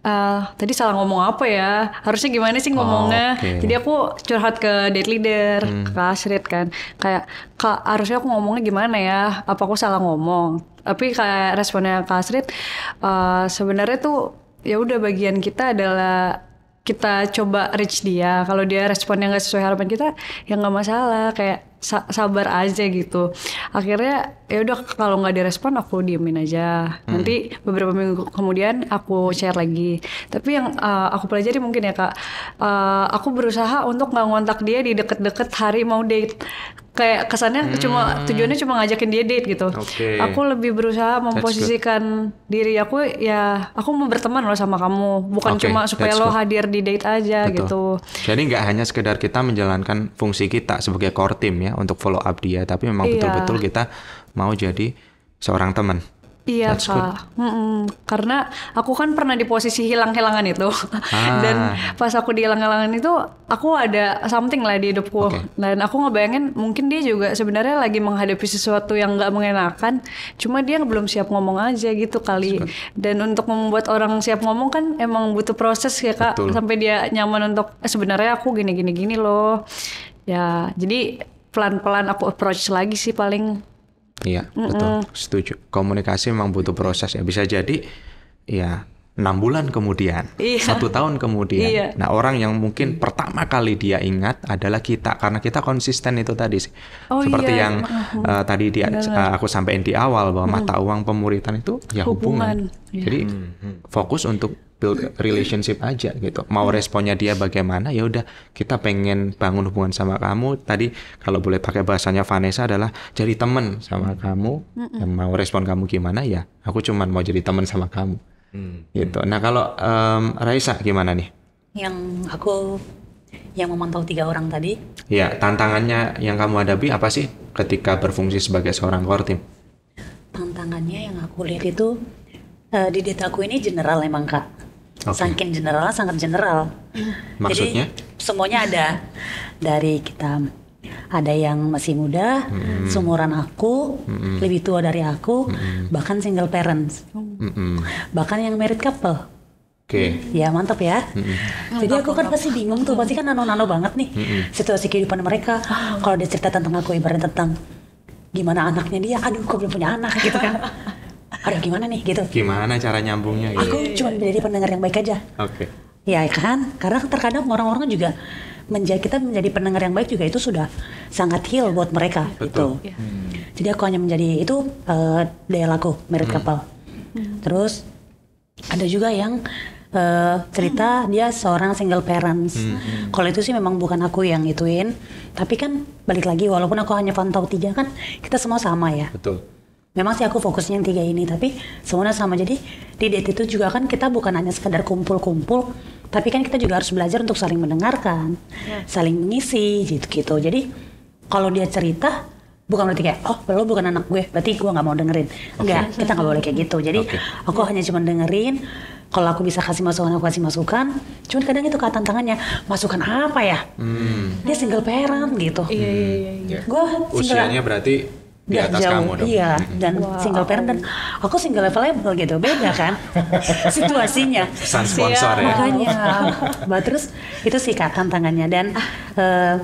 Uh, tadi salah ngomong apa ya? Harusnya gimana sih ngomongnya? Oh, okay. Jadi aku curhat ke date leader, hmm. ke Kasrit kan. Kayak, Kak, harusnya aku ngomongnya gimana ya? Apa aku salah ngomong? Tapi kayak responnya Kasrit, uh, eh, sebenarnya tuh ya udah bagian kita adalah kita coba reach dia kalau dia responnya nggak sesuai harapan kita ya nggak masalah kayak sabar aja gitu akhirnya ya udah kalau nggak direspon aku diemin aja hmm. nanti beberapa minggu kemudian aku share lagi tapi yang uh, aku pelajari mungkin ya kak uh, aku berusaha untuk nggak ngontak dia di deket-deket hari mau date kayak kesannya hmm. cuma tujuannya cuma ngajakin dia date gitu. Okay. Aku lebih berusaha memposisikan diri aku ya aku mau berteman loh sama kamu, bukan okay. cuma supaya lo hadir di date aja Betul. gitu. Jadi nggak hanya sekedar kita menjalankan fungsi kita sebagai core team ya, untuk follow up dia tapi memang betul iya. betul-betul kita mau jadi seorang teman Iya kak, mm -mm. karena aku kan pernah di posisi hilang-hilangan itu, ah. dan pas aku di hilang-hilangan itu aku ada something lah di hidupku, okay. dan aku ngebayangin mungkin dia juga sebenarnya lagi menghadapi sesuatu yang gak mengenakan, cuma dia belum siap ngomong aja gitu kali, dan untuk membuat orang siap ngomong kan emang butuh proses ya kak, Betul. sampai dia nyaman untuk eh, sebenarnya aku gini-gini gini loh, ya jadi pelan-pelan aku approach lagi sih paling. Iya, mm -mm. betul. Setuju. Komunikasi memang butuh proses ya. Bisa jadi ya enam bulan kemudian, iya. satu tahun kemudian. Iya. Nah orang yang mungkin pertama kali dia ingat adalah kita karena kita konsisten itu tadi sih. Oh, Seperti iya. yang uh, tadi dia uh, aku sampaikan di awal bahwa hmm. mata mm-hmm. uang pemuritan itu ya hubungan. hubungan. Iya. Jadi hmm. fokus untuk build relationship aja gitu. Mau hmm. responnya dia bagaimana ya udah kita pengen bangun hubungan sama kamu. Tadi kalau boleh pakai bahasanya Vanessa adalah jadi temen sama hmm. kamu. Yang Mau respon kamu gimana ya? Aku cuman mau jadi temen sama kamu. Hmm. Gitu. Nah, kalau um, Raisa gimana nih? Yang aku yang memantau tiga orang tadi. Ya, tantangannya yang kamu hadapi apa sih ketika berfungsi sebagai seorang core team? Tantangannya yang aku lihat itu uh, di detaku ini general emang kak Okay. Saking general sangat general. Maksudnya? Jadi semuanya ada dari kita ada yang masih muda, mm-hmm. seumuran aku, mm-hmm. lebih tua dari aku, mm-hmm. bahkan single parents, mm-hmm. bahkan yang married couple. Oke. Okay. Ya mantap ya. Mm-hmm. Jadi aku kan pasti bingung tuh, pasti kan nano-nano banget nih mm-hmm. situasi kehidupan mereka. Kalau dia cerita tentang aku, ibaratnya tentang gimana anaknya dia, aduh, kok belum punya anak gitu kan. aduh gimana nih gitu gimana cara nyambungnya gitu. aku cuma menjadi pendengar yang baik aja oke okay. Ya, ya kan karena terkadang orang-orang juga menjadi kita menjadi pendengar yang baik juga itu sudah sangat heal buat mereka Betul. gitu ya. hmm. jadi aku hanya menjadi itu uh, daya laku merit hmm. couple hmm. terus ada juga yang uh, cerita hmm. dia seorang single parents. Hmm. Kalau itu sih memang bukan aku yang ituin, tapi kan balik lagi walaupun aku hanya pantau tiga kan kita semua sama ya. Betul. Memang sih aku fokusnya yang tiga ini, tapi semuanya sama. Jadi di date itu juga kan kita bukan hanya sekedar kumpul-kumpul, tapi kan kita juga harus belajar untuk saling mendengarkan, ya. saling mengisi gitu-gitu. Jadi kalau dia cerita, bukan berarti kayak oh lo bukan anak gue berarti gue nggak mau dengerin okay. enggak kita nggak boleh kayak gitu jadi okay. aku hanya cuma dengerin kalau aku bisa kasih masukan aku kasih masukan cuman kadang itu kata tantangannya masukan apa ya hmm. dia single parent gitu Iya. yeah. Iya, iya. ya. gue usianya berarti di atas jauh, kamu dong. Iya, dan wow. single parent dan aku single level gitu, beda kan situasinya. Pesan sponsor ya. Makanya, bah, terus itu sih kak tantangannya dan uh,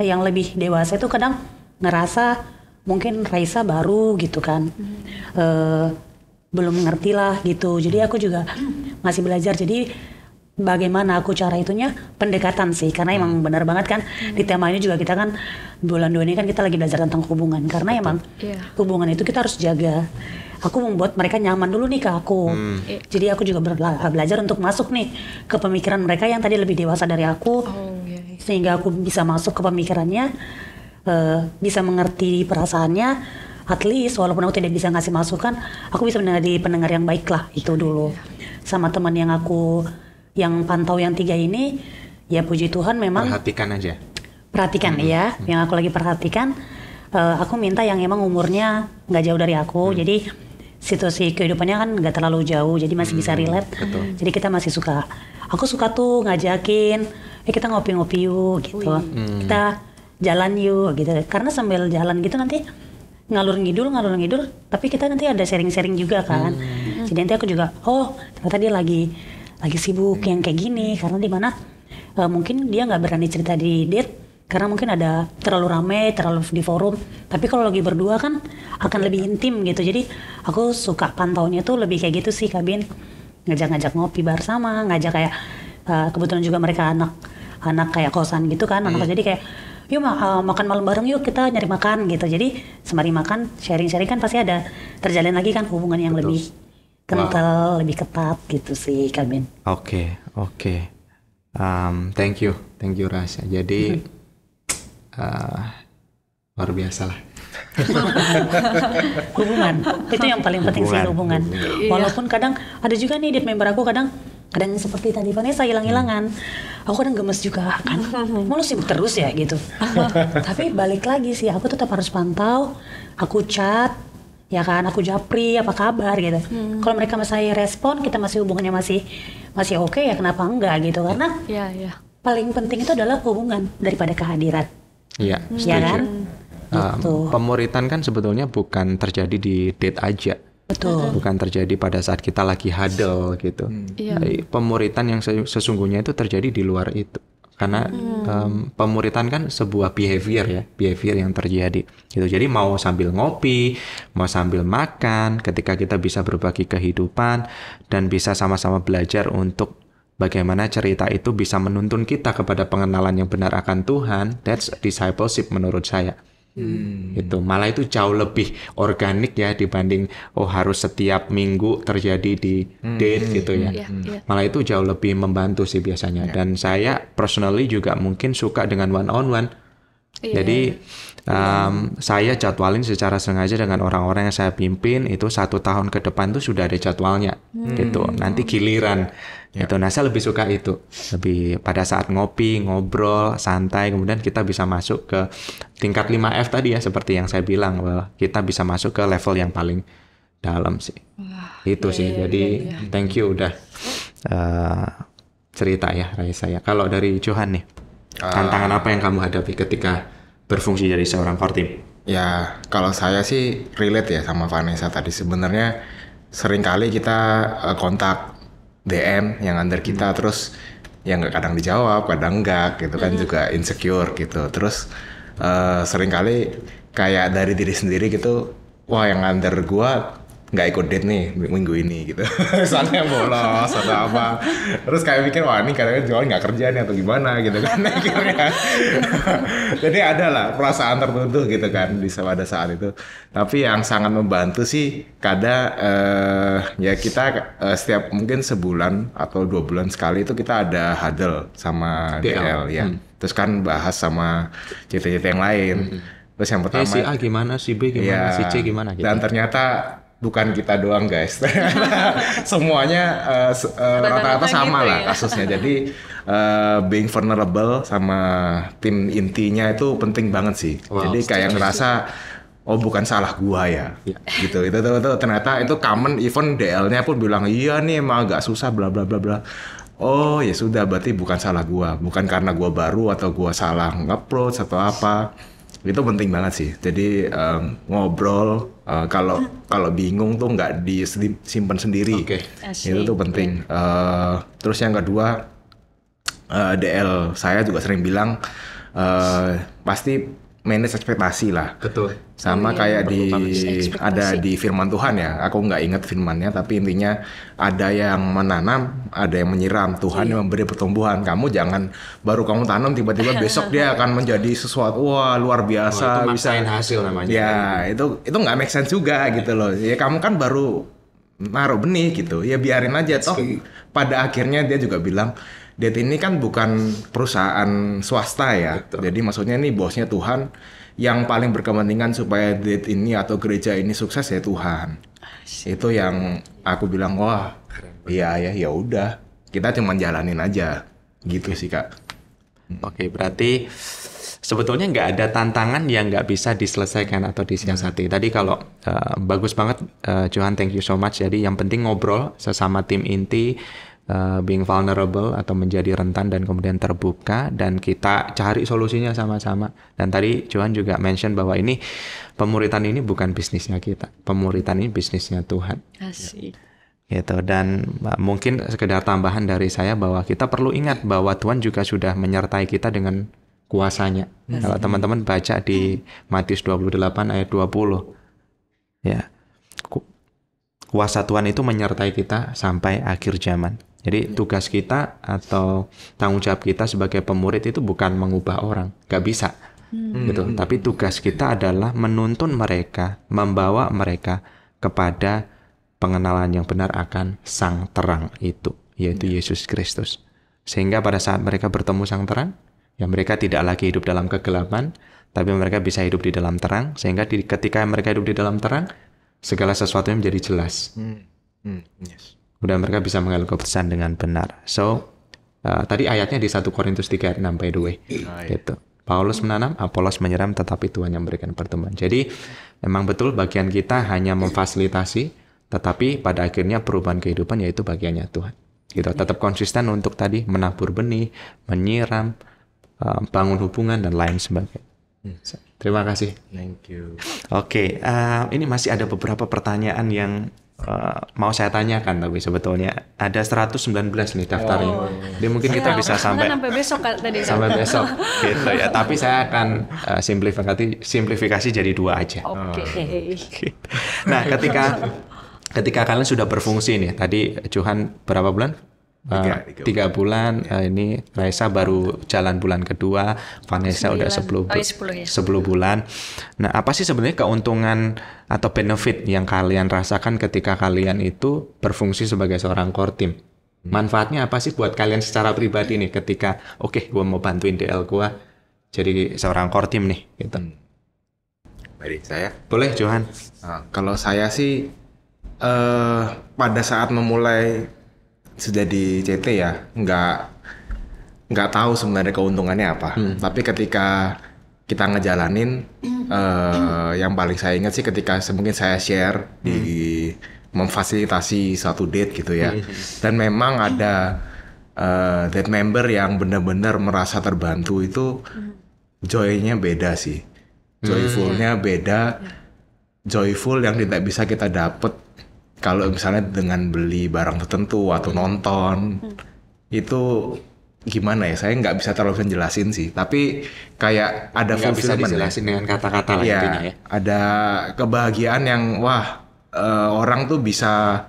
yang lebih dewasa itu kadang ngerasa mungkin Raisa baru gitu kan, hmm. uh, belum ngerti lah gitu. Jadi aku juga masih belajar. Jadi bagaimana aku cara itunya pendekatan sih karena hmm. emang benar banget kan hmm. di tema ini juga kita kan bulan dua ini kan kita lagi belajar tentang hubungan karena emang yeah. hubungan itu kita harus jaga aku membuat mereka nyaman dulu nih ke aku hmm. Iya. jadi aku juga belajar untuk masuk nih ke pemikiran mereka yang tadi lebih dewasa dari aku oh, yeah. Iya. sehingga aku bisa masuk ke pemikirannya uh, bisa mengerti perasaannya at least walaupun aku tidak bisa ngasih masukan aku bisa menjadi pendengar yang baik lah itu iya, dulu yeah. sama teman yang aku yang pantau yang tiga ini ya puji Tuhan memang perhatikan aja perhatikan hmm. ya hmm. yang aku lagi perhatikan uh, aku minta yang emang umurnya nggak jauh dari aku hmm. jadi situasi kehidupannya kan nggak terlalu jauh jadi masih hmm. bisa relate Betul. jadi kita masih suka aku suka tuh ngajakin eh kita ngopi-ngopi yuk gitu hmm. kita jalan yuk gitu karena sambil jalan gitu nanti ngalur ngidul ngalur ngidul tapi kita nanti ada sharing-sharing juga kan hmm. jadi nanti aku juga oh ternyata dia lagi lagi sibuk yang kayak gini karena di mana uh, mungkin dia nggak berani cerita di date karena mungkin ada terlalu rame, terlalu di forum. Tapi kalau lagi berdua kan akan lebih intim gitu. Jadi aku suka pantaunya tuh lebih kayak gitu sih kabin ngajak-ngajak ngopi sama ngajak kayak uh, kebetulan juga mereka anak anak kayak kosan gitu kan, anak iya. jadi kayak yuk ma uh, makan malam bareng yuk kita nyari makan gitu. Jadi sembari makan sharing-sharing kan pasti ada terjalin lagi kan hubungan yang Betul. lebih kental, wow. lebih ketat gitu sih Kamin. Oke, okay, oke. Okay. Um, thank you, thank you Rasya. Jadi uh, luar biasa lah. hubungan itu yang paling penting hubungan. sih hubungan. hubungan. Walaupun iya. kadang ada juga nih di member aku kadang kadang seperti tadi Vanessa hilang-hilangan aku kadang gemes juga kan mau lu sibuk terus ya gitu tapi balik lagi sih aku tetap harus pantau aku chat ya kan aku japri apa kabar gitu hmm. kalau mereka masih respon kita masih hubungannya masih masih oke okay, ya kenapa enggak gitu karena ya, ya. paling penting itu adalah hubungan daripada kehadiran iya hmm. ya kan uh, gitu. pemuritan kan sebetulnya bukan terjadi di date aja Betul. Hmm. Bukan terjadi pada saat kita lagi hadel gitu. Hmm. Iya. Pemuritan yang sesungguhnya itu terjadi di luar itu karena hmm. um, pemuritan kan sebuah behavior ya behavior yang terjadi gitu jadi mau sambil ngopi mau sambil makan ketika kita bisa berbagi kehidupan dan bisa sama-sama belajar untuk bagaimana cerita itu bisa menuntun kita kepada pengenalan yang benar akan Tuhan that's discipleship menurut saya Hmm. Itu malah itu jauh lebih organik ya dibanding oh harus setiap minggu terjadi di hmm. date gitu ya. Yeah, hmm. iya. Malah itu jauh lebih membantu sih biasanya. Yeah. Dan saya personally juga mungkin suka dengan one on one. Yeah. Jadi um, saya jadwalin secara sengaja dengan orang-orang yang saya pimpin itu satu tahun ke depan tuh sudah ada jadwalnya hmm. gitu. Nanti giliran. Yeah Yeah. Itu, nah saya lebih suka itu, lebih pada saat ngopi, ngobrol, santai, kemudian kita bisa masuk ke tingkat 5F tadi ya, seperti yang saya bilang bahwa kita bisa masuk ke level yang paling dalam sih. Wah, itu yeah, sih, yeah, jadi yeah, yeah. thank you udah uh, cerita ya Raisa ya. Kalau dari Johan nih, uh, tantangan apa yang kamu hadapi ketika berfungsi jadi seorang core team? Ya, kalau saya sih relate ya sama Vanessa tadi. Sebenarnya seringkali kita eh, kontak DM yang under kita hmm. terus yang nggak kadang dijawab kadang enggak gitu kan hmm. juga insecure gitu terus uh, eh, kali kayak dari diri sendiri gitu wah yang under gua nggak ikut date nih minggu ini gitu soalnya bolos atau apa terus kayak mikir wah ini katanya jual nggak kerja nih atau gimana gitu kan akhirnya jadi ada lah perasaan tertentu gitu kan di pada saat itu tapi yang sangat membantu sih kada eh, ya kita eh, setiap mungkin sebulan atau dua bulan sekali itu kita ada huddle sama DL, DL ya hmm. terus kan bahas sama cerita-cerita yang lain hmm. hmm. Terus yang pertama eh, hey, si A gimana, si B gimana, ya, si C gimana gitu. Dan ternyata bukan kita doang guys semuanya uh, uh, rata-rata gitu sama gitu lah ya? kasusnya jadi uh, being vulnerable sama tim intinya itu penting banget sih wow, jadi kayak ngerasa oh bukan salah gua ya iya. gitu itu, itu, itu ternyata itu common even DL-nya pun bilang iya nih emang agak susah bla bla bla bla oh ya sudah berarti bukan salah gua bukan karena gua baru atau gua salah nge atau apa itu penting banget sih jadi um, ngobrol uh, kalau kalau bingung tuh nggak disimpan sendiri okay. itu tuh penting uh, terus yang kedua uh, eh, DL saya juga sering bilang uh, pasti manage ekspektasi lah. Betul. Sama oh, iya. kayak di ada di firman Tuhan ya. Aku nggak ingat firmannya tapi intinya ada yang menanam, ada yang menyiram. Tuhan iya. yang memberi pertumbuhan. Kamu jangan baru kamu tanam tiba-tiba besok dia akan menjadi sesuatu wah luar biasa oh, itu bisa hasil namanya. Ya, itu itu nggak make sense juga iya. gitu loh. Ya kamu kan baru naruh benih gitu. Ya biarin aja toh pada akhirnya dia juga bilang Det ini kan bukan perusahaan swasta ya. Betul. Jadi maksudnya ini bosnya Tuhan yang paling berkepentingan supaya Det ini atau gereja ini sukses ya Tuhan. Asyik. Itu yang aku bilang wah iya ya ya udah kita cuma jalanin aja gitu sih kak. Hmm. Oke berarti sebetulnya nggak ada tantangan yang nggak bisa diselesaikan atau disiasati. Tadi kalau uh, bagus banget uh, Johan, thank you so much. Jadi yang penting ngobrol sesama tim inti uh, being vulnerable atau menjadi rentan dan kemudian terbuka dan kita cari solusinya sama-sama. Dan tadi Johan juga mention bahwa ini pemuritan ini bukan bisnisnya kita. Pemuritan ini bisnisnya Tuhan. Asik gitu dan eh, mungkin sekedar tambahan dari saya bahwa kita perlu ingat bahwa Tuhan juga sudah menyertai kita dengan kuasanya. Asik. Kalau teman-teman baca di Matius 28 ayat 20 ya. Kuasa Tuhan itu menyertai kita sampai akhir zaman. Jadi iya. tugas kita atau tanggung jawab kita sebagai pemurid itu bukan mengubah orang, gak bisa, hmm. gitu. Hmm. Tapi tugas kita adalah menuntun mereka, membawa mereka kepada pengenalan yang benar akan Sang Terang itu, yaitu hmm. Yesus Kristus. Sehingga pada saat mereka bertemu Sang Terang, ya mereka tidak lagi hidup dalam kegelapan, tapi mereka bisa hidup di dalam terang. Sehingga di, ketika mereka hidup di dalam terang, segala sesuatunya menjadi jelas. Hmm. Hmm. Yes. Kemudian mereka bisa mengambil keputusan dengan benar. So, uh, tadi ayatnya di 1 Korintus 3 ayat 6 by the way. Gitu. Paulus menanam, Apolos menyeram, tetapi Tuhan yang memberikan pertumbuhan. Jadi, memang betul bagian kita hanya memfasilitasi, tetapi pada akhirnya perubahan kehidupan yaitu bagiannya Tuhan. Gitu. Tetap konsisten untuk tadi menabur benih, menyiram, uh, bangun hubungan dan lain sebagainya. Hmm. Terima kasih. Thank you. Oke, okay, uh, ini masih ada beberapa pertanyaan yang Uh, mau saya tanyakan tapi sebetulnya ada 119 nih daftarnya. Oh. Jadi mungkin kita bisa kan sampai sampai besok tadi sampai besok gitu ya. Tapi saya akan uh, simplifikasi simplifikasi jadi dua aja. Oke. Okay. Oh, gitu. Nah, ketika ketika kalian sudah berfungsi nih. Tadi Johan berapa bulan? Ah, tiga, tiga, bulan, bulan. Ya. Ah, ini Raisa baru jalan bulan kedua Vanessa Sembilan. udah sepuluh bu oh, 10, ya. 10 bulan nah apa sih sebenarnya keuntungan atau benefit yang kalian rasakan ketika kalian itu berfungsi sebagai seorang core team hmm. manfaatnya apa sih buat kalian secara pribadi nih ketika oke okay, gue mau bantuin DL gue jadi seorang core team nih gitu hmm. baik saya boleh Johan uh, kalau saya sih uh, pada saat memulai sudah di CT ya nggak nggak tahu sebenarnya keuntungannya apa hmm. tapi ketika kita ngejalanin uh, yang paling saya ingat sih ketika mungkin saya share hmm. di memfasilitasi satu date gitu ya hmm. dan memang ada uh, date member yang benar-benar merasa terbantu itu hmm. joynya beda sih joyfulnya beda ya. joyful yang tidak bisa kita dapet kalau misalnya dengan beli barang tertentu atau hmm. nonton hmm. itu gimana ya saya nggak bisa terlalu jelasin sih tapi kayak ada nggak bisa ya. dijelasin dengan kata-kata lah ya, ya ada kebahagiaan yang wah uh, orang tuh bisa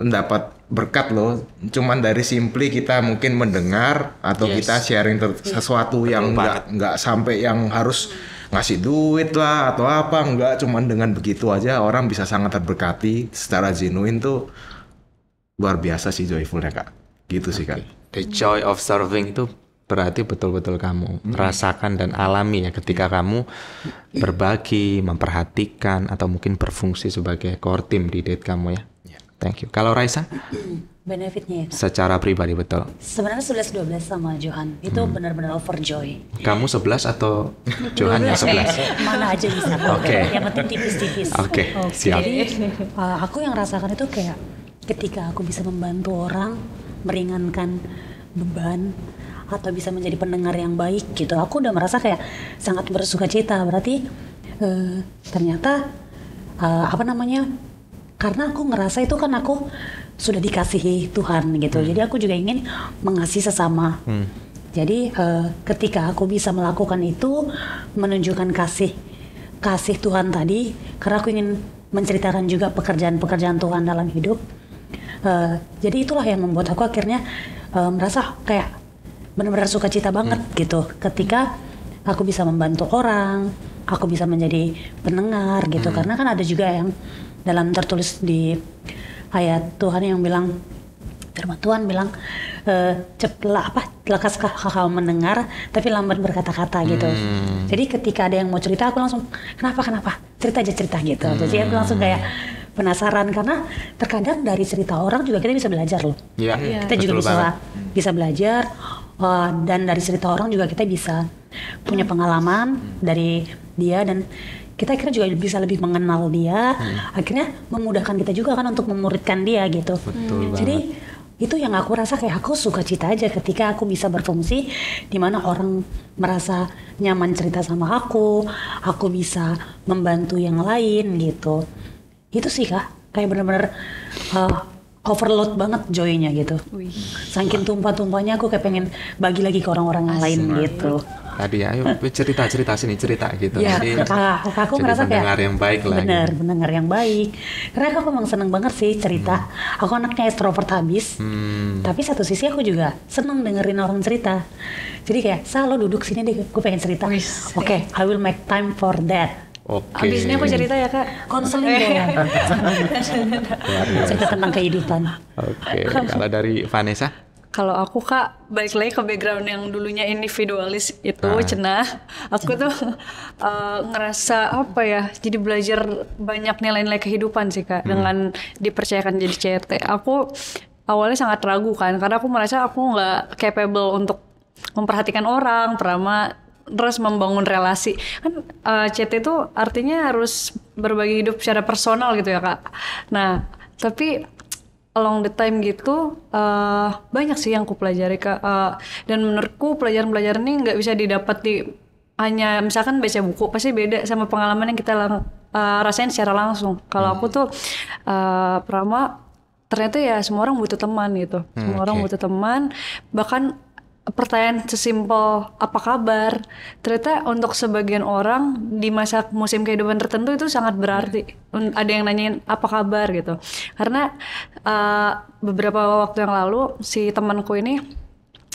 mendapat berkat loh cuman dari simply kita mungkin mendengar atau yes. kita sharing hmm. sesuatu yang nggak nggak sampai yang harus hmm ngasih duit lah atau apa enggak cuman dengan begitu aja orang bisa sangat terberkati secara genuine tuh luar biasa sih joyfulnya kak gitu okay. sih kan the joy of serving itu berarti betul-betul kamu hmm. rasakan dan alami ya ketika kamu berbagi, memperhatikan atau mungkin berfungsi sebagai core team di date kamu ya. Yeah. Thank you. Kalau Raisa? benefitnya ya secara pribadi betul sebenarnya 11 12 sama Johan itu hmm. benar-benar overjoy kamu 11 atau Johan yang 11 mana aja bisa oke okay. yang penting tipis-tipis oke okay. okay. siap jadi uh, aku yang rasakan itu kayak ketika aku bisa membantu orang meringankan beban atau bisa menjadi pendengar yang baik gitu aku udah merasa kayak sangat bersuka cita berarti uh, ternyata uh, apa namanya karena aku ngerasa itu kan aku sudah dikasihi Tuhan gitu. Hmm. Jadi aku juga ingin mengasihi sesama. Hmm. Jadi uh, ketika aku bisa melakukan itu menunjukkan kasih kasih Tuhan tadi karena aku ingin menceritakan juga pekerjaan-pekerjaan Tuhan dalam hidup. Uh, jadi itulah yang membuat aku akhirnya uh, merasa kayak benar-benar suka cita banget hmm. gitu ketika aku bisa membantu orang, aku bisa menjadi pendengar gitu hmm. karena kan ada juga yang dalam tertulis di ayat Tuhan yang bilang firman Tuhan bilang e, eh, cepatlah apa lekas kau mendengar tapi lambat berkata-kata gitu hmm. jadi ketika ada yang mau cerita aku langsung kenapa kenapa cerita aja cerita gitu hmm. jadi aku hmm. langsung kayak penasaran karena terkadang dari cerita orang juga kita bisa belajar loh ya, kita Betul juga bisa banget. bisa belajar uh, dan dari cerita orang juga kita bisa punya pengalaman dari dia dan kita akhirnya juga bisa lebih mengenal dia hmm. akhirnya memudahkan kita juga kan untuk memuridkan dia gitu Betul hmm. jadi itu yang aku rasa kayak aku suka cita aja ketika aku bisa berfungsi di mana orang merasa nyaman cerita sama aku aku bisa membantu yang lain gitu itu sih kak kayak bener-bener uh, overload banget joynya gitu. Saking tumpah-tumpahnya aku kayak pengen bagi lagi ke orang-orang yang lain gitu tadi ya, ayo cerita cerita sini cerita gitu. Ya, Jadi kakak, aku merasa ngerasa pendengar yang baik lah. Benar, gitu. pendengar yang baik. Karena aku emang seneng banget sih cerita. Hmm. Aku anaknya extrovert habis, hmm. tapi satu sisi aku juga seneng dengerin orang cerita. Jadi kayak, sah duduk sini deh, gue pengen cerita. Oke, okay, I will make time for that. Oke. Okay. Abis ini aku cerita ya kak, konseling ya. cerita tentang kehidupan. Oke, okay. kalau dari Vanessa? kalau aku kak balik lagi ke background yang dulunya individualis itu ah. cenah aku tuh uh, ngerasa apa ya jadi belajar banyak nilai-nilai kehidupan sih kak hmm. dengan dipercayakan jadi CT e aku awalnya sangat ragu kan karena aku merasa aku nggak capable untuk memperhatikan orang pertama terus membangun relasi kan uh, CT itu artinya harus berbagi hidup secara personal gitu ya kak nah tapi along the time gitu uh, banyak sih yang aku pelajari kak uh, dan menurutku pelajaran-pelajaran ini nggak bisa didapat di hanya misalkan baca buku pasti beda sama pengalaman yang kita uh, rasain secara langsung kalau hmm. aku tuh uh, Prama ternyata ya semua orang butuh teman gitu hmm, semua okay. orang butuh teman bahkan pertanyaan sesimpel apa kabar ternyata untuk sebagian orang di masa musim kehidupan tertentu itu sangat berarti yeah. ada yang nanyain apa kabar gitu karena uh, beberapa waktu yang lalu si temanku ini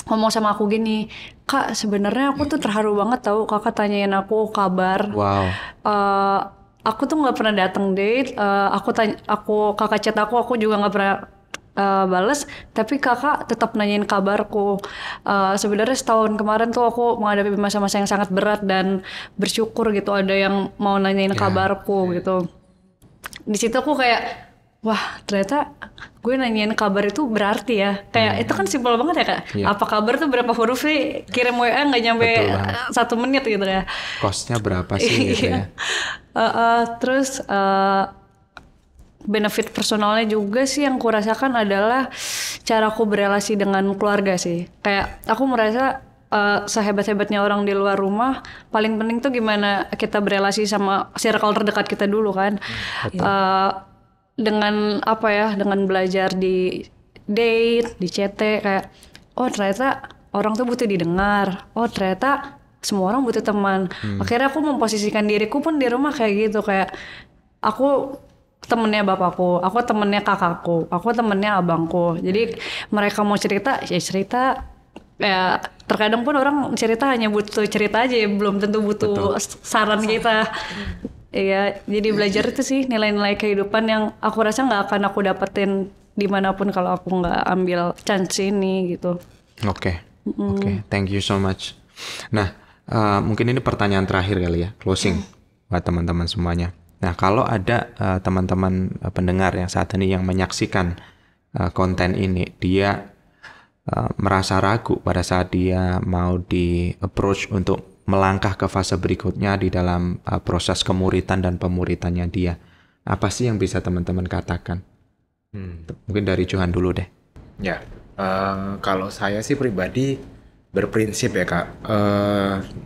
ngomong sama aku gini kak sebenarnya aku tuh terharu banget tau kakak tanyain aku kabar wow uh, aku tuh nggak pernah datang date uh, aku tanya aku kakak chat aku aku juga nggak pernah uh, bales tapi kakak tetap nanyain kabarku uh, sebenarnya setahun kemarin tuh aku menghadapi masa-masa yang sangat berat dan bersyukur gitu ada yang mau nanyain yeah. kabarku iya. gitu di situ aku kayak wah ternyata gue nanyain kabar itu berarti ya kayak hmm. itu kan simpel banget ya kak yeah. apa kabar tuh berapa huruf sih kirim wa nggak nyampe satu menit gitu ya Kosnya berapa sih iya. gitu ya uh, uh, terus uh, benefit personalnya juga sih yang kurasakan adalah cara aku berelasi dengan keluarga sih. Kayak aku merasa uh, sehebat-hebatnya orang di luar rumah, paling penting tuh gimana kita berelasi sama circle terdekat kita dulu kan. Uh, dengan apa ya, dengan belajar di date, di CT kayak oh ternyata orang tuh butuh didengar. Oh ternyata semua orang butuh teman. Hmm. Akhirnya aku memposisikan diriku pun di rumah kayak gitu kayak aku temennya bapakku, aku temennya kakakku, aku temennya abangku. Jadi mereka mau cerita, ya cerita. Ya terkadang pun orang cerita hanya butuh cerita aja, ya, belum tentu butuh Betul. saran kita. Iya, jadi belajar itu sih nilai-nilai kehidupan yang aku rasa nggak akan aku dapetin dimanapun kalau aku nggak ambil chance ini gitu. Oke, okay. mm. oke, okay. thank you so much. Nah, uh, mungkin ini pertanyaan terakhir kali ya, closing mm. buat teman-teman semuanya Nah, kalau ada eh, teman-teman uh, uh, pendengar yang saat ini yang menyaksikan uh, konten ini, dia uh, merasa ragu pada saat dia mau di approach untuk melangkah ke fase berikutnya di dalam uh, proses kemuritan dan pemuritannya dia. Apa sih yang bisa teman-teman katakan? Hmm. Mungkin dari Johan dulu deh. Ya, uh, kalau saya sih pribadi berprinsip ya kak,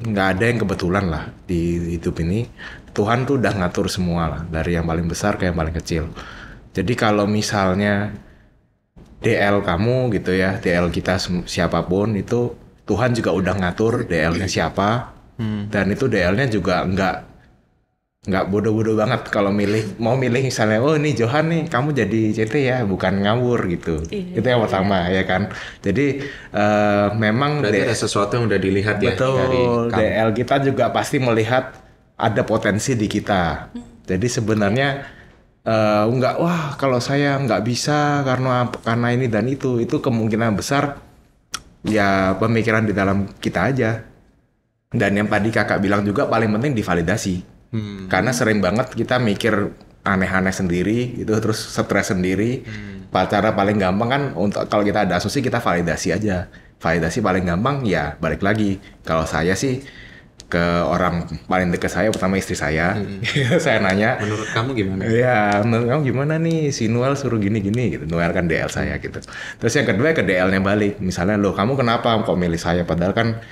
nggak uh, ada yang kebetulan lah di hidup ini. Tuhan tuh udah ngatur semua lah dari yang paling besar ke yang paling kecil. Jadi kalau misalnya DL kamu gitu ya, DL kita siapapun itu Tuhan juga udah ngatur DL-nya siapa hmm. dan itu DL-nya juga nggak nggak bodoh-bodoh banget kalau milih mau milih misalnya oh ini Johan nih kamu jadi CT ya bukan ngawur gitu iya, itu yang pertama iya. ya kan jadi uh, memang Berarti DL, ada sesuatu yang udah dilihat betul, ya dari DL kita juga pasti melihat ada potensi di kita. Jadi sebenarnya uh, nggak wah kalau saya nggak bisa karena karena ini dan itu itu kemungkinan besar ya pemikiran di dalam kita aja. Dan yang tadi kakak bilang juga paling penting divalidasi. Hmm. Karena sering banget kita mikir aneh-aneh sendiri gitu terus stres sendiri. Hmm. Cara paling gampang kan untuk kalau kita ada asumsi kita validasi aja. Validasi paling gampang ya balik lagi. Kalau saya sih ke orang paling dekat saya pertama istri saya hmm. saya nanya menurut kamu gimana ya menurut kamu gimana nih si Noel suruh gini gini gitu Noel kan DL saya gitu terus yang kedua ke DL-nya balik misalnya loh kamu kenapa kok milih saya padahal kan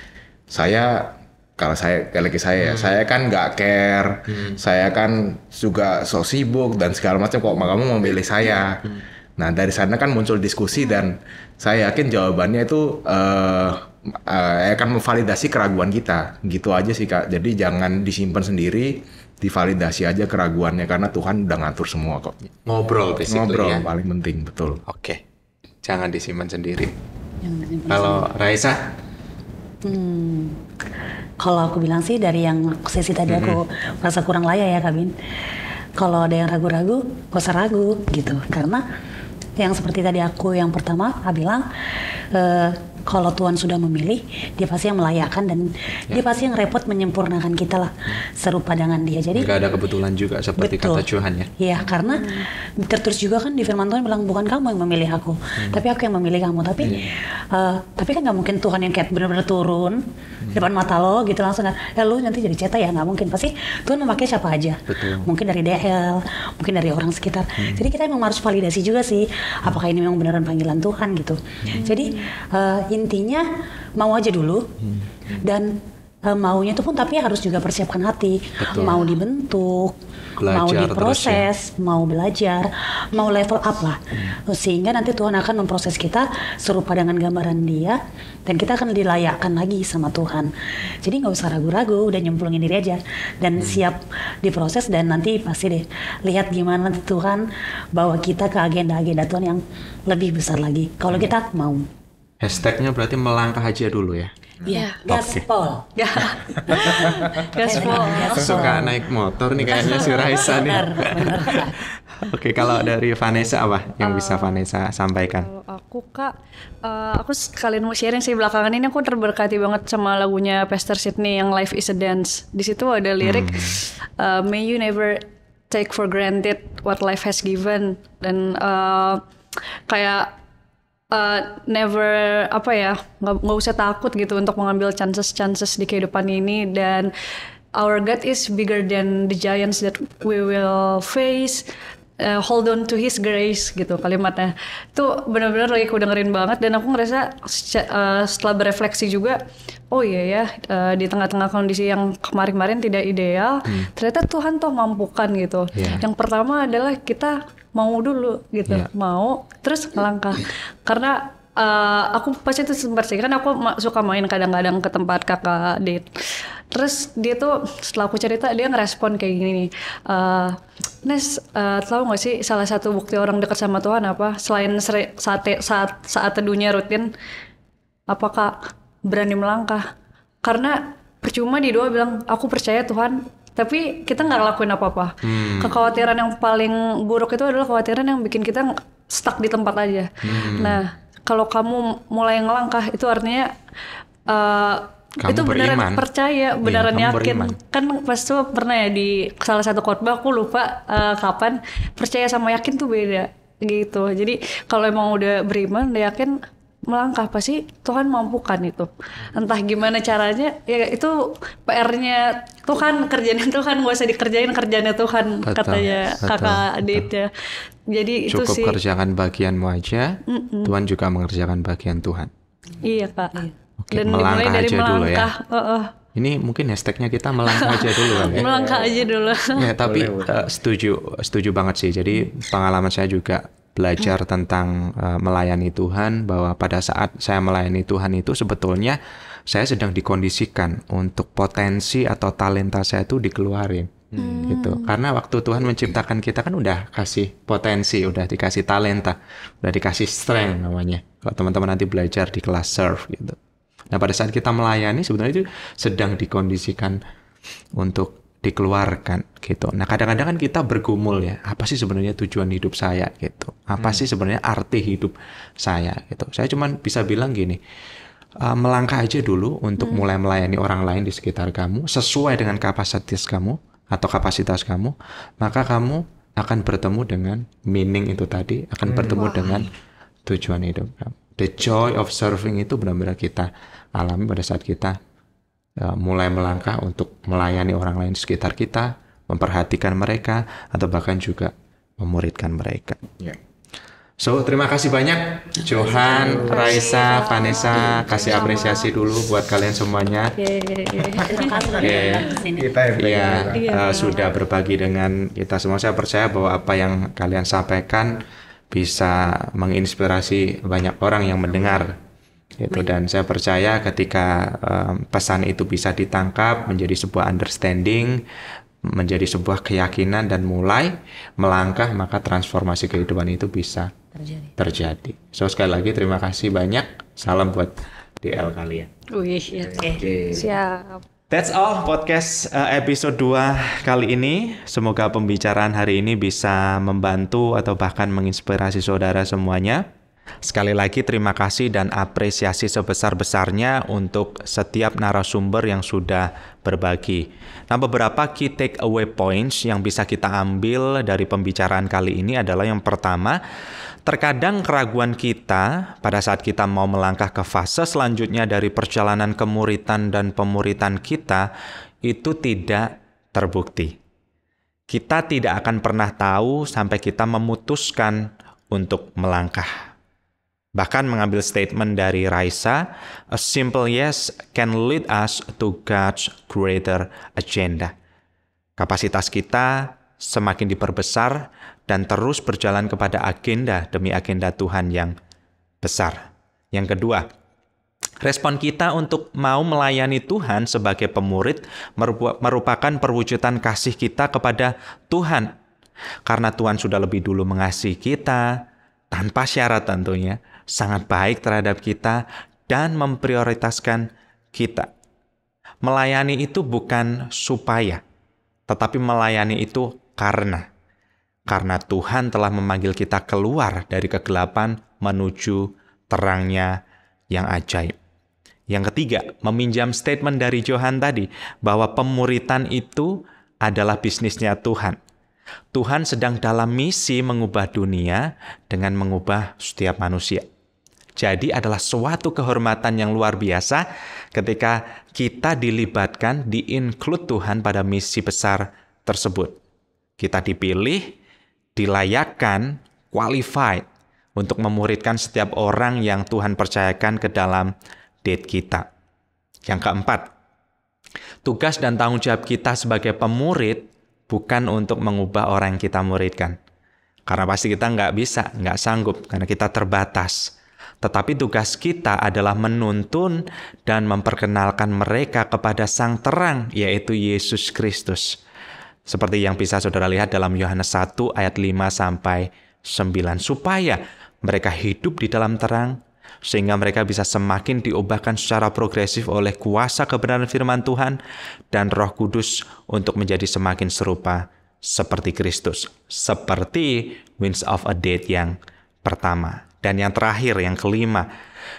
saya kalau saya lagi saya hmm. saya kan nggak care hmm. saya kan juga so sibuk dan segala macam kok kamu memilih saya hmm. nah dari sana kan muncul diskusi dan saya yakin jawabannya itu uh, uh, akan memvalidasi keraguan kita gitu aja sih kak jadi jangan disimpan sendiri divalidasi aja keraguannya karena Tuhan udah ngatur semua kok ngobrol basically ngobrol ya. paling penting betul oke okay. jangan disimpan sendiri kalau Raisa hmm, kalau aku bilang sih dari yang sesi tadi aku hmm merasa kurang layak ya Kabin kalau ada yang ragu-ragu gak usah ragu gitu karena yang seperti tadi aku yang pertama aku bilang uh, kalau Tuhan sudah memilih, dia pasti yang melayakkan dan ya. dia pasti yang repot menyempurnakan kita lah serupa dengan dia. Jadi nggak ada kebetulan juga seperti betul. kata Tuhan ya. Iya, karena hmm. tertulis juga kan di firman Tuhan bilang bukan kamu yang memilih aku, hmm. tapi aku yang memilih kamu. Tapi hmm. uh, tapi kan nggak mungkin Tuhan yang kayak benar-benar turun hmm. depan mata lo gitu langsung kan, ya lu nanti jadi cetak ya nggak mungkin. Pasti Tuhan memakai siapa aja. Betul. Mungkin dari DL, mungkin dari orang sekitar. Hmm. Jadi kita emang harus validasi juga sih apakah ini memang beneran panggilan Tuhan gitu. Hmm. Jadi uh, intinya mau aja dulu hmm. dan uh, maunya itu pun tapi harus juga persiapkan hati Betul. mau dibentuk belajar mau ya. diproses ya. mau belajar mau level up lah hmm. sehingga nanti Tuhan akan memproses kita serupa dengan gambaran Dia dan kita akan dilayakkan lagi sama Tuhan jadi nggak usah ragu-ragu udah nyemplungin diri aja dan hmm. siap diproses dan nanti pasti deh lihat gimana Tuhan bawa kita ke agenda-agenda Tuhan yang lebih besar lagi kalau hmm. kita mau Hashtagnya berarti melangkah aja dulu ya. Iya, gaspol. Ya. gaspol. Suka naik motor nih kayaknya si Raisa nih. Oke, okay, kalau dari Vanessa apa yang uh, bisa eh, Vanessa sampaikan? aku kak, uh, aku sekalian mau sharing sih belakangan ini aku terberkati banget sama lagunya Pastor Sydney yang Life is a Dance. Di situ ada lirik hmm. uh, May you never take for granted what life has given dan uh, kayak uh, never apa ya nggak usah takut gitu untuk mengambil chances chances di kehidupan ini dan our God is bigger than the giants that we will face uh, hold on to his grace gitu kalimatnya tuh benar-benar lagi aku dengerin banget dan aku ngerasa uh, setelah berefleksi juga oh iya ya uh, di tengah-tengah kondisi yang kemarin-kemarin tidak ideal hmm. ternyata Tuhan toh mampukan gitu yeah. yang pertama adalah kita mau dulu gitu yeah. mau terus langkah karena uh, aku pasti itu sempat sih kan aku suka main kadang-kadang ke tempat kakak date terus dia tuh setelah aku cerita dia ngerespon kayak gini nih uh, Nes uh, eh, tau gak sih salah satu bukti orang dekat sama Tuhan apa selain seri, saat saat saat teduhnya rutin apakah berani melangkah karena percuma di doa bilang aku percaya Tuhan tapi kita nggak ngelakuin apa-apa. Hmm. Kekhawatiran yang paling buruk itu adalah kekhawatiran yang bikin kita stuck di tempat aja. Hmm. Nah, kalau kamu mulai ngelangkah itu artinya uh, kamu itu beneran beriman. percaya, iya, beneran iya, yakin. Beriman. Kan pas itu pernah ya di salah satu khotbah aku lupa uh, kapan percaya sama yakin tuh beda gitu. Jadi kalau emang udah beriman, udah yakin melangkah pasti Tuhan mampukan itu entah gimana caranya ya itu PR-nya Tuhan kerjanya Tuhan gak usah dikerjain kerjanya Tuhan betul, katanya betul, kakak Adit ya jadi cukup itu sih cukup kerjakan bagianmu aja mm -mm. Tuhan juga mengerjakan bagian Tuhan iya kak iya. Oke, dan melangkah dari aja melangkah, dulu ya uh -uh. Ini mungkin hashtagnya kita melangkah aja dulu kan ya. melangkah aja dulu. ya, tapi uh, setuju setuju banget sih. Jadi pengalaman saya juga belajar tentang uh, melayani Tuhan bahwa pada saat saya melayani Tuhan itu sebetulnya saya sedang dikondisikan untuk potensi atau talenta saya itu dikeluarin hmm. gitu karena waktu Tuhan menciptakan kita kan udah kasih potensi udah dikasih talenta udah dikasih strength namanya kalau teman-teman nanti belajar di kelas serve gitu nah pada saat kita melayani sebetulnya itu sedang dikondisikan untuk dikeluarkan gitu. Nah kadang-kadang kan kita bergumul ya, apa sih sebenarnya tujuan hidup saya gitu? Apa hmm. sih sebenarnya arti hidup saya gitu? Saya cuman bisa bilang gini, uh, melangkah aja dulu untuk hmm. mulai melayani orang lain di sekitar kamu sesuai dengan kapasitas kamu atau kapasitas kamu, maka kamu akan bertemu dengan meaning itu tadi, akan hmm. bertemu Wah. dengan tujuan hidup kamu. The joy of serving itu benar-benar kita alami pada saat kita Ya, mulai melangkah untuk melayani orang lain di sekitar kita, memperhatikan mereka, atau bahkan juga memuridkan mereka. Ya. So, terima kasih banyak Johan, Raisa, Vanessa, kasih apresiasi dulu buat kalian semuanya. Yeah, okay. ya, uh, sudah berbagi dengan kita semua. Saya percaya bahwa apa yang kalian sampaikan bisa menginspirasi banyak orang yang mendengar itu iya. dan saya percaya ketika um, pesan itu bisa ditangkap menjadi sebuah understanding menjadi sebuah keyakinan dan mulai melangkah maka transformasi kehidupan itu bisa terjadi. terjadi. So sekali lagi terima kasih banyak. Salam buat DL kalian. Wih, iya, oke. Okay. Okay. Siap. That's all podcast episode 2 kali ini. Semoga pembicaraan hari ini bisa membantu atau bahkan menginspirasi saudara semuanya. Sekali lagi terima kasih dan apresiasi sebesar-besarnya untuk setiap narasumber yang sudah berbagi. Nah, beberapa key takeaway points yang bisa kita ambil dari pembicaraan kali ini adalah yang pertama, terkadang keraguan kita pada saat kita mau melangkah ke fase selanjutnya dari perjalanan kemuritan dan pemuritan kita itu tidak terbukti. Kita tidak akan pernah tahu sampai kita memutuskan untuk melangkah. Bahkan mengambil statement dari Raisa, a simple yes can lead us to God's greater agenda. Kapasitas kita semakin diperbesar dan terus berjalan kepada agenda demi agenda Tuhan yang besar. Yang kedua, respon kita untuk mau melayani Tuhan sebagai pemurid merupakan perwujudan kasih kita kepada Tuhan. Karena Tuhan sudah lebih dulu mengasihi kita, tanpa syarat tentunya, sangat baik terhadap kita dan memprioritaskan kita. Melayani itu bukan supaya, tetapi melayani itu karena. Karena Tuhan telah memanggil kita keluar dari kegelapan menuju terangnya yang ajaib. Yang ketiga, meminjam statement dari Johan tadi bahwa pemuritan itu adalah bisnisnya Tuhan. Tuhan sedang dalam misi mengubah dunia dengan mengubah setiap manusia. Jadi adalah suatu kehormatan yang luar biasa ketika kita dilibatkan, di-include Tuhan pada misi besar tersebut. Kita dipilih, dilayakkan, qualified untuk memuridkan setiap orang yang Tuhan percayakan ke dalam date kita. Yang keempat, tugas dan tanggung jawab kita sebagai pemurid bukan untuk mengubah orang yang kita muridkan. Karena pasti kita nggak bisa, nggak sanggup, karena kita terbatas tetapi tugas kita adalah menuntun dan memperkenalkan mereka kepada sang terang, yaitu Yesus Kristus. Seperti yang bisa saudara lihat dalam Yohanes 1 ayat 5 sampai 9. Supaya mereka hidup di dalam terang, sehingga mereka bisa semakin diubahkan secara progresif oleh kuasa kebenaran firman Tuhan dan roh kudus untuk menjadi semakin serupa seperti Kristus. Seperti Winds of a Date yang pertama. Dan yang terakhir, yang kelima,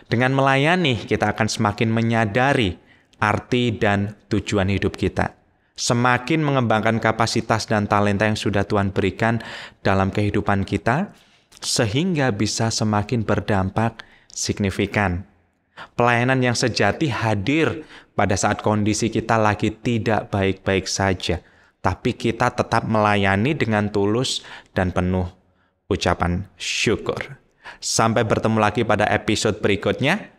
dengan melayani kita akan semakin menyadari arti dan tujuan hidup kita. Semakin mengembangkan kapasitas dan talenta yang sudah Tuhan berikan dalam kehidupan kita, sehingga bisa semakin berdampak signifikan. Pelayanan yang sejati hadir pada saat kondisi kita lagi tidak baik-baik saja, tapi kita tetap melayani dengan tulus dan penuh ucapan syukur. Sampai bertemu lagi pada episode berikutnya.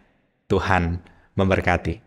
Tuhan memberkati.